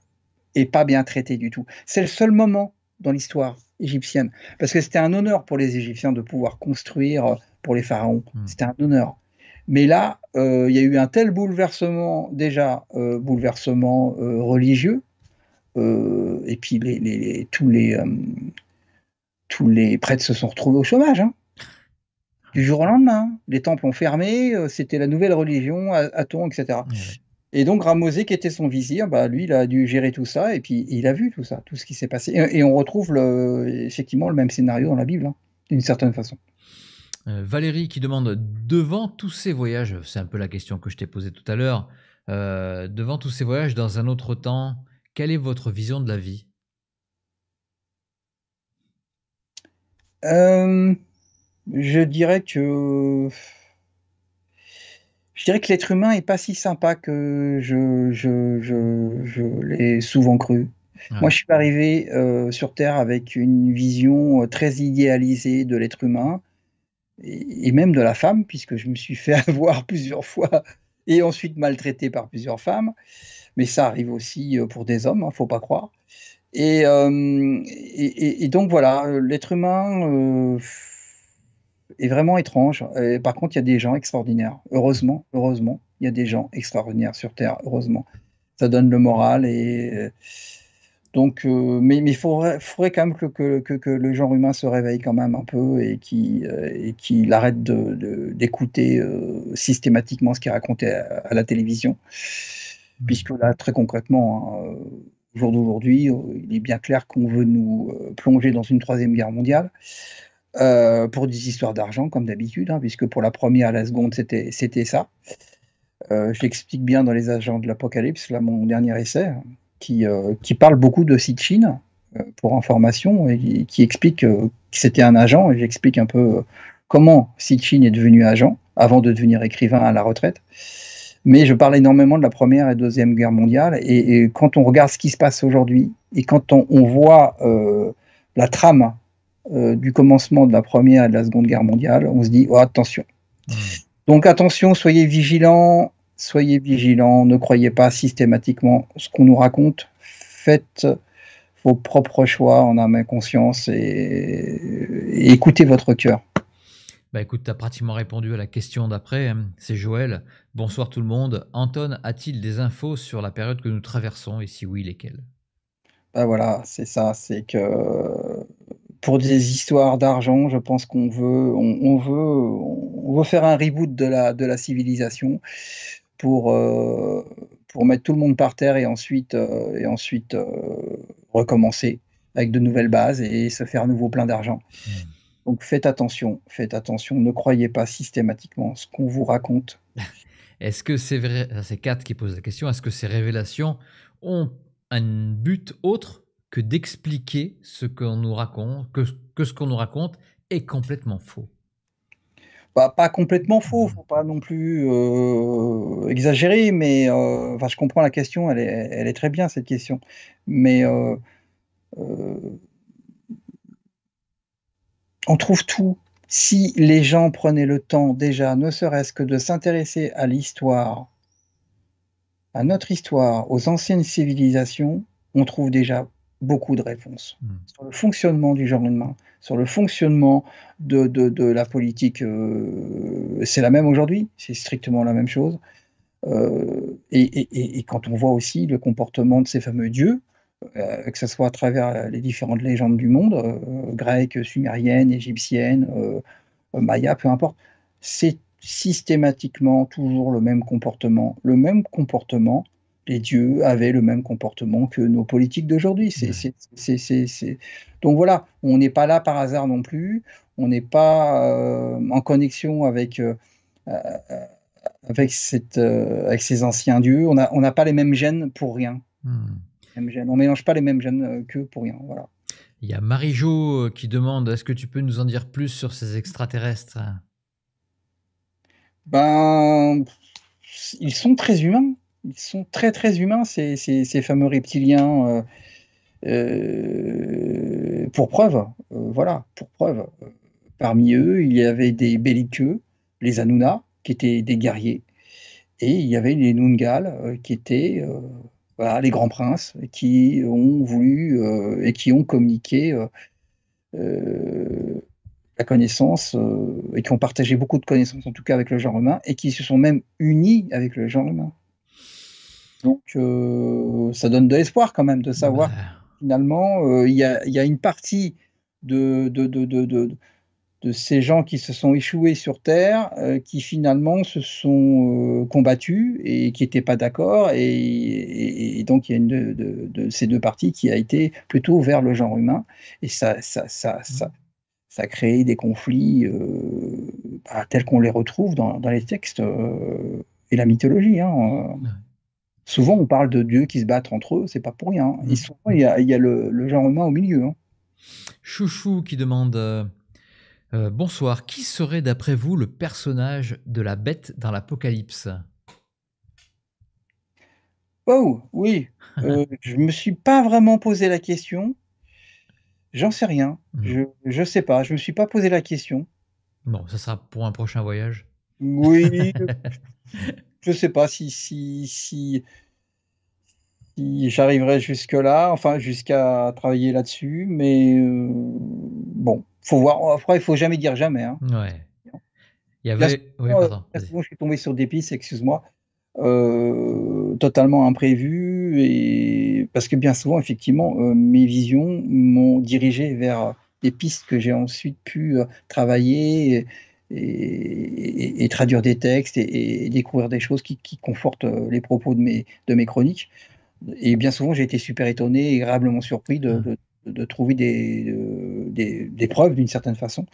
et pas bien traités du tout. C'est le seul moment dans l'histoire égyptienne, parce que c'était un honneur pour les Égyptiens de pouvoir construire pour les pharaons. Mm. C'était un honneur. Mais là, euh, il y a eu un tel bouleversement, déjà euh, bouleversement euh, religieux, et puis tous, les, prêtres se sont retrouvés au chômage. Hein. du jour au lendemain. Les temples ont fermé, c'était la nouvelle religion à, ton etc. Et donc Ramosé, qui était son vizir, bah, lui, il a dû gérer tout ça, et puis il a vu tout ça, tout ce qui s'est passé. Et, on retrouve effectivement le même scénario dans la Bible, hein, d'une certaine façon. Euh, Valérie qui demande devant tous ces voyages, c'est un peu la question que je t'ai posée tout à l'heure, euh, devant tous ces voyages dans un autre temps, quelle est votre vision de la vie euh, Je dirais que je dirais que l'être humain est pas si sympa que je, l'ai souvent cru. Moi, je suis arrivé sur Terre avec une vision très idéalisée de l'être humain et, même de la femme, puisque je me suis fait avoir plusieurs fois et ensuite maltraité par plusieurs femmes. Mais ça arrive aussi euh, pour des hommes, ne hein, faut pas croire. Et, euh, et, donc voilà, euh, l'être humain est vraiment étrange. Et par contre, il y a des gens extraordinaires. Heureusement, heureusement, il y a des gens extraordinaires sur Terre. Heureusement, ça donne le moral et donc, euh, mais il faudrait, quand même que, le genre humain se réveille quand même un peu et qu'il euh, arrête d'écouter euh, systématiquement ce qui est raconté à, la télévision. Mmh. Puisque là, très concrètement, hein, au jour d'aujourd'hui, il est bien clair qu'on veut nous plonger dans une troisième guerre mondiale. pour des histoires d'argent, comme d'habitude, hein, puisque pour la première et la seconde, c'était ça. je l'explique bien dans Les Agents de l'Apocalypse, là, mon dernier essai, euh, qui, parle beaucoup de Sitchin, euh, pour information, et qui explique euh, que c'était un agent, et j'explique un peu comment Sitchin est devenu agent avant de devenir écrivain à la retraite. Mais je parle énormément de la Première et Deuxième Guerre mondiale, et, quand on regarde ce qui se passe aujourd'hui, et quand on, voit la trame du commencement de la Première et de la Seconde Guerre mondiale, on se dit, oh, attention. Mmh. Donc attention, soyez vigilants, soyez vigilants, ne croyez pas systématiquement ce qu'on nous raconte, faites vos propres choix en âme et conscience et, écoutez votre cœur. Bah écoute, tu as pratiquement répondu à la question d'après, hein. c'est Joël. Bonsoir tout le monde. Anton, a-t-il des infos sur la période que nous traversons et si oui, lesquelles Bah voilà, c'est ça, c'est que pour des histoires d'argent, je pense qu'on veut on, on veut, on, veut, faire un reboot de la, de la civilisation pour, euh, pour mettre tout le monde par terre et ensuite, euh, et ensuite euh, recommencer avec de nouvelles bases et se faire à nouveau plein d'argent. Hmm. Donc faites attention, faites attention, ne croyez pas systématiquement ce qu'on vous raconte. Est-ce que c'est vrai, c'est quatre qui pose la question, est-ce que ces révélations ont un but autre que d'expliquer ce qu'on nous raconte, que ce qu'on nous raconte est complètement faux bah, pas complètement faux, faut pas non plus euh, exagérer, mais euh, je comprends la question, elle est, très bien cette question. Mais euh, on trouve tout. Si les gens prenaient le temps déjà, ne serait-ce que de s'intéresser à l'histoire, à notre histoire, aux anciennes civilisations, on trouve déjà beaucoup de réponses hmm. sur le fonctionnement du genre humain, sur le fonctionnement de, la politique. Euh, c'est la même aujourd'hui, c'est strictement la même chose. Euh, et, quand on voit aussi le comportement de ces fameux dieux, euh, que ce soit à travers les différentes légendes du monde, grecques, sumérienne, égyptiennes, maya, peu importe, c'est systématiquement toujours le même comportement, le même comportement les dieux avaient le même comportement que nos politiques d'aujourd'hui. Donc voilà, on n'est pas là par hasard non plus, on n'est pas euh, en connexion avec, euh, euh, avec, ces anciens dieux, on n'a pas les mêmes gènes pour rien. Hmm. On ne mélange pas les mêmes gènes que pour rien. Voilà. Il y a Marie-Jo qui demande est-ce que tu peux nous en dire plus sur ces extraterrestres Ben, ils sont très humains ils sont très très humains, ces, ces, fameux reptiliens. Euh, euh, pour preuve, euh, voilà, pour preuve, parmi eux, il y avait des belliqueux, les Anunas, qui étaient des guerriers, et il y avait les Nungals, qui étaient les grands princes, qui ont voulu et qui ont communiqué la connaissance et qui ont partagé beaucoup de connaissances en tout cas avec le genre humain et qui se sont même unis avec le genre humain. Donc, euh, ça donne de l'espoir quand même de savoir finalement, euh, il y, a une partie de ces gens qui se sont échoués sur Terre, euh, qui finalement se sont combattus et qui n'étaient pas d'accord. Et, donc, il y a une de, ces deux parties qui a été plutôt vers le genre humain. Et ça, ça, ça, ça, a créé des conflits bah, tels qu'on les retrouve dans, les textes et la mythologie. Hein, souvent on parle de dieux qui se battent entre eux, c'est pas pour rien. Mm. il y a, le, genre humain au milieu. Hein. Chouchou qui demande euh, euh, Bonsoir, qui serait d'après vous le personnage de la bête dans l'Apocalypse Oh, oui, je euh, je me suis pas vraiment posé la question. J'en sais rien. Mm. Je, ne sais pas, je ne me suis pas posé la question. Bon, ça sera pour un prochain voyage. Oui. je sais pas si, si, j'arriverai jusque-là, enfin jusqu'à travailler là-dessus, mais euh, bon, faut voir. Après, il faut jamais dire jamais. Hein. Il y avait... oui, je suis tombé sur des pistes, excuse-moi, euh, totalement imprévues, et... parce que bien souvent, effectivement, euh, mes visions m'ont dirigé vers des pistes que j'ai ensuite pu travailler et, traduire des textes et, découvrir des choses qui, confortent euh, les propos de mes, de mes chroniques. Et bien souvent, j'ai été super étonné et agréablement surpris de, mmh. de, trouver des, des, des preuves d'une certaine façon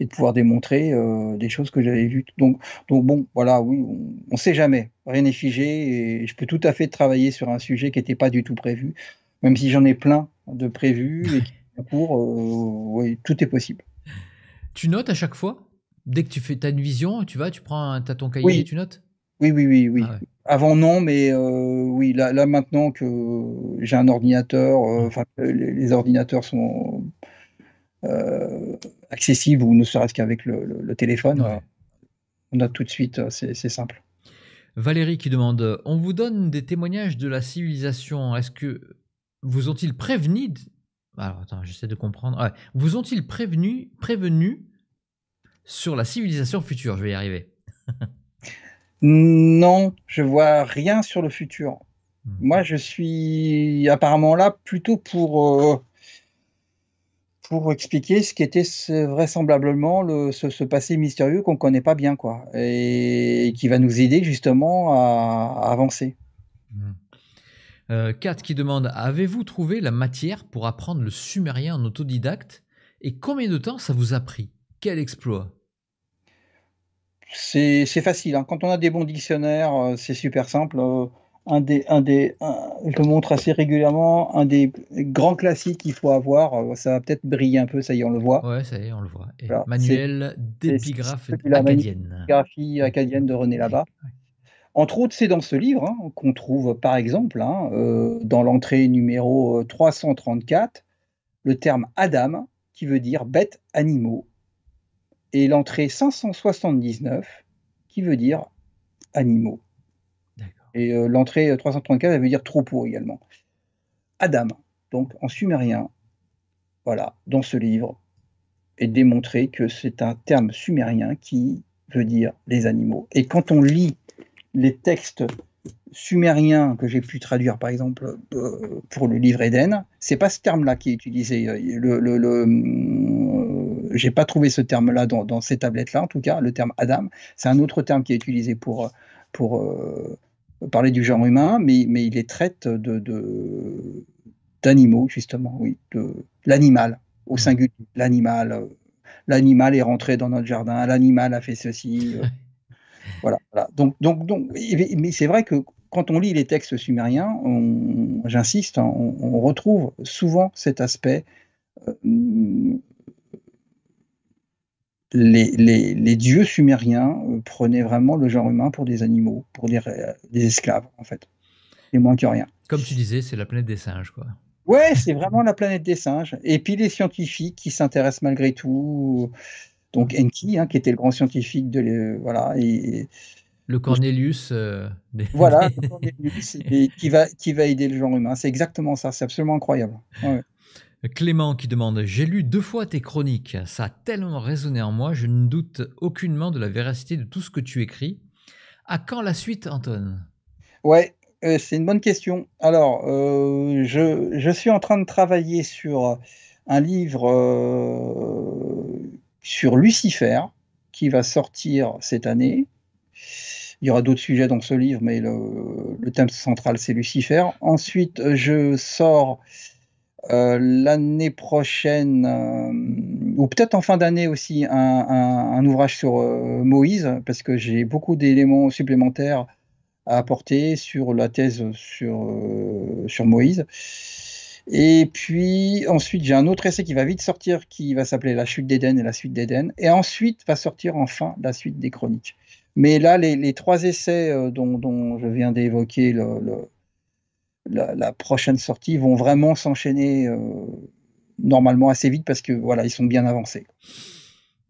et de pouvoir démontrer euh, des choses que j'avais vues. Donc, donc bon, voilà, oui, on ne sait jamais. Rien n'est figé et je peux tout à fait travailler sur un sujet qui n'était pas du tout prévu, même si j'en ai plein de prévus et euh, tout est possible. Tu notes à chaque fois Dès que tu fais, as une vision, tu vas, tu prends, un, as ton cahier et tu notes Oui, oui, oui, oui. Ah Avant non, mais euh, oui, là, maintenant que j'ai un ordinateur, euh, les, ordinateurs sont euh, accessibles ou ne serait-ce qu'avec le, téléphone, on a tout de suite, c'est simple. Valérie qui demande On vous donne des témoignages de la civilisation. Est-ce que vous ont-ils prévenu Alors attends, j'essaie de comprendre. Ah vous ont-ils prévenu, prévenu sur la civilisation future. Je vais y arriver. non, je vois rien sur le futur. Hmm. Moi, je suis apparemment là plutôt pour, euh, pour expliquer ce qui était vraisemblablement ce, passé mystérieux qu'on connaît pas bien, quoi, et, qui va nous aider justement à, avancer. Hmm. Euh, qui demande Avez-vous trouvé la matière pour apprendre le sumérien en autodidacte Et combien de temps ça vous a pris Quel exploit c'est facile. Hein. Quand on a des bons dictionnaires, euh, c'est super simple. Euh, un des, un des, je le montre assez régulièrement, un des grands classiques qu'il faut avoir, euh, ça va peut-être briller un peu, ça y est, on le voit. Oui, ça y est, on le voit. manuel d'épigraphe acadienne. acadienne de René Labat. Entre autres, c'est dans ce livre hein, qu'on trouve, par exemple, hein, dans l'entrée numéro 334, le terme Adam, qui veut dire bête, animaux, et l'entrée 579, qui veut dire animaux. Et euh, l'entrée 334, euh, elle veut dire troupeau également. Adam, donc en sumérien, voilà, dans ce livre, est démontré que c'est un terme sumérien qui veut dire les animaux. Et quand on lit les textes sumériens que j'ai pu traduire, par exemple, euh, pour le livre Éden, c'est pas ce terme-là qui est utilisé. le hum, j'ai pas trouvé ce terme-là dans, ces tablettes-là, en tout cas, le terme Adam. C'est un autre terme qui est utilisé pour, euh, euh, parler du genre humain, mais, mais il est traite de, d'animaux, justement, oui, de l'animal, au mmh. singulier, l'animal. Euh, l'animal est rentré dans notre jardin, l'animal a fait ceci. voilà, Donc, donc, donc, mais c'est vrai que quand on lit les textes sumériens, j'insiste, hein, on, retrouve souvent cet aspect les, dieux sumériens euh, prenaient vraiment le genre humain pour des animaux, pour euh, des, esclaves, en fait. Et moins que rien. Comme tu disais, c'est la planète des singes, quoi. Ouais, c'est vraiment la planète des singes. Et puis les scientifiques qui s'intéressent malgré tout. Donc mmh. Enki, hein, qui était le grand scientifique de. Euh, voilà. le Cornelius. Voilà, qui, va, aider le genre humain. C'est exactement ça. C'est absolument incroyable. Ouais. Clément qui demande J'ai lu deux fois tes chroniques, ça a tellement résonné en moi, je ne doute aucunement de la véracité de tout ce que tu écris. À quand la suite, Anton Ouais, euh, c'est une bonne question. Alors, euh, je, suis en train de travailler sur un livre euh, sur Lucifer qui va sortir cette année. Il y aura d'autres sujets dans ce livre, mais le thème central, c'est Lucifer. Ensuite, je sors euh, l'année prochaine, euh, ou peut-être en fin d'année aussi, un, ouvrage sur euh, Moïse, parce que j'ai beaucoup d'éléments supplémentaires à apporter sur la thèse sur, sur Moïse. Et puis ensuite, j'ai un autre essai qui va vite sortir, qui va s'appeler La chute d'Éden et la suite d'Éden. Et ensuite va sortir enfin la suite des chroniques. Mais là, les, trois essais dont, je viens d'évoquer le, la, prochaine sortie vont vraiment s'enchaîner euh, normalement assez vite parce que voilà, ils sont bien avancés.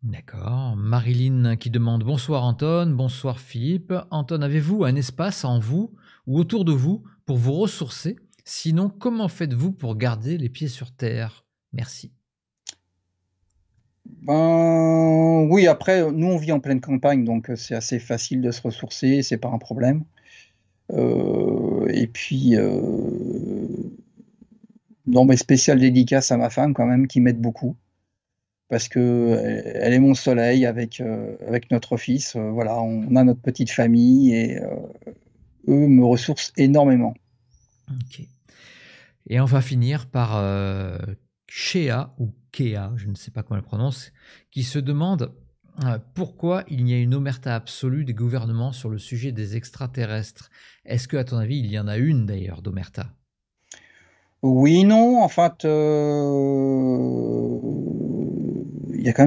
D'accord. Marilyn qui demande bonsoir Anton, bonsoir Philippe. Anton, avez-vous un espace en vous ou autour de vous pour vous ressourcer Sinon, comment faites-vous pour garder les pieds sur terre Merci. Ben oui, après, nous on vit en pleine campagne, donc euh, c'est assez facile de se ressourcer, c'est pas un problème. Euh, et puis, dans euh, mes spécial dédicace à ma femme quand même, qui m'aide beaucoup parce que elle est mon soleil avec, euh, avec notre fils. voilà, on a notre petite famille et eux me ressourcent énormément. Ok. Et on va finir par Shea ou Kea, je ne sais pas comment elle prononce, qui se demande euh, pourquoi il y a une omerta absolue des gouvernements sur le sujet des extraterrestres Est-ce que, à ton avis, il y en a une d'ailleurs d'omerta Oui, non. En fait, euh, il, y a quand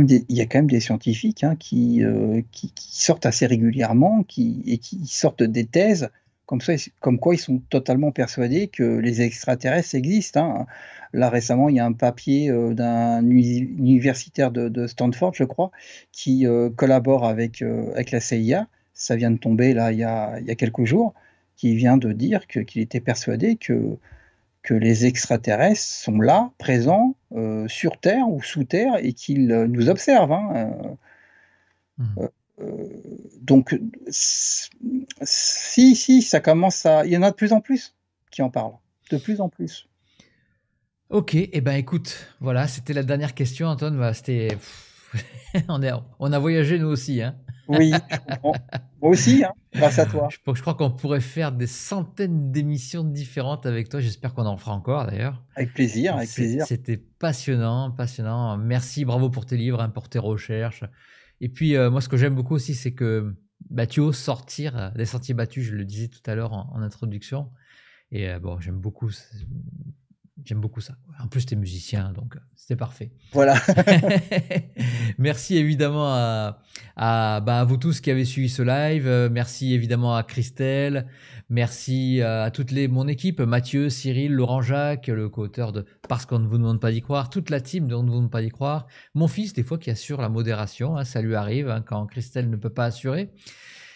même des, scientifiques hein, euh, qui, sortent assez régulièrement et qui sortent des thèses comme, comme quoi ils sont totalement persuadés que les extraterrestres existent. Hein. Là récemment, il y a un papier euh, d'un universitaire de, Stanford, je crois, qui euh, collabore avec, euh, avec la CIA. Ça vient de tomber là il y a, quelques jours, qui vient de dire qu'il était persuadé que, que les extraterrestres sont là, présents, sur Terre ou sous Terre, et qu'ils nous observent. Hein, mmh donc, si, si, ça commence à. Il y en a de plus en plus qui en parlent, de plus en plus. Ok, et eh ben écoute, voilà, c'était la dernière question, Antoine bah, on, a voyagé nous aussi, hein. Oui, moi aussi, hein, grâce à toi. Je, crois qu'on pourrait faire des centaines d'émissions différentes avec toi. J'espère qu'on en fera encore d'ailleurs. Avec plaisir, avec plaisir. C'était passionnant, passionnant. Merci, bravo pour tes livres, hein, pour tes recherches. Et puis, euh, moi, ce que j'aime beaucoup aussi, c'est que bah, tu sortir euh, des sentiers battus, je le disais tout à l'heure en, introduction. Et euh, bon, j'aime beaucoup J'aime beaucoup ça. En plus, tu es musicien, donc euh, c'était parfait. Voilà. merci évidemment bah, à, vous tous qui avez suivi ce live. Euh, merci évidemment à Christelle. Merci euh, à toute les, mon équipe, Mathieu, Cyril, Laurent Jacques, le co-auteur de Parce qu'on ne vous demande pas d'y croire, toute la team de On ne vous demande pas d'y croire. Mon fils, des fois, qui assure la modération. Hein, ça lui arrive hein, quand Christelle ne peut pas assurer.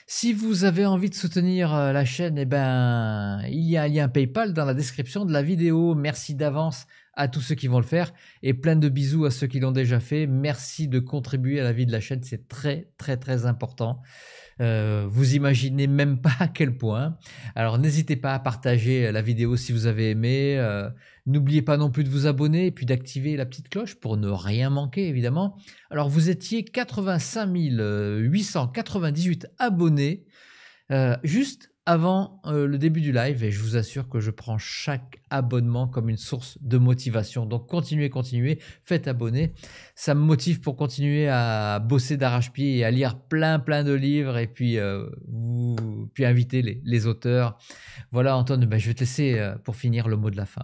Si vous avez envie de soutenir euh, la chaîne, eh ben, il y a un lien PayPal dans la description de la vidéo. Merci d'avance à tous ceux qui vont le faire et plein de bisous à ceux qui l'ont déjà fait. Merci de contribuer à la vie de la chaîne, c'est très très très important. Euh, vous imaginez même pas à quel point. Alors n'hésitez pas à partager euh, la vidéo si vous avez aimé. N'oubliez pas non plus de vous abonner et puis d'activer la petite cloche pour ne rien manquer évidemment. Alors vous étiez 85 898 abonnés euh, juste avant euh, le début du live et je vous assure que je prends chaque abonnement comme une source de motivation. Donc continuez, continuez, faites abonner. Ça me motive pour continuer à bosser d'arrache-pied et à lire plein plein de livres et puis, euh, puis inviter les, auteurs. Voilà Antoine, ben, je vais te laisser pour finir le mot de la fin.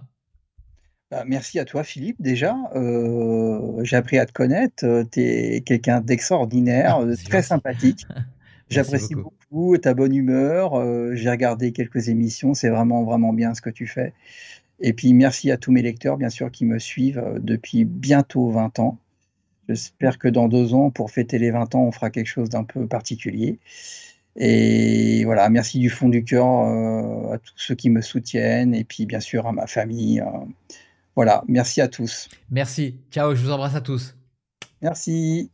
Bah, merci à toi, Philippe, déjà. Euh, j'ai appris à te connaître. Euh, tu es quelqu'un d'extraordinaire, ah, très sympathique. J'apprécie beaucoup. ta bonne humeur. Euh, j'ai regardé quelques émissions. C'est vraiment, vraiment bien ce que tu fais. Et puis, merci à tous mes lecteurs, bien sûr, qui me suivent depuis bientôt 20 ans. J'espère que dans deux ans, pour fêter les 20 ans, on fera quelque chose d'un peu particulier. Et voilà, merci du fond du cœur à tous ceux qui me soutiennent et puis bien sûr à ma famille. Voilà, merci à tous. Merci, ciao, je vous embrasse à tous. Merci.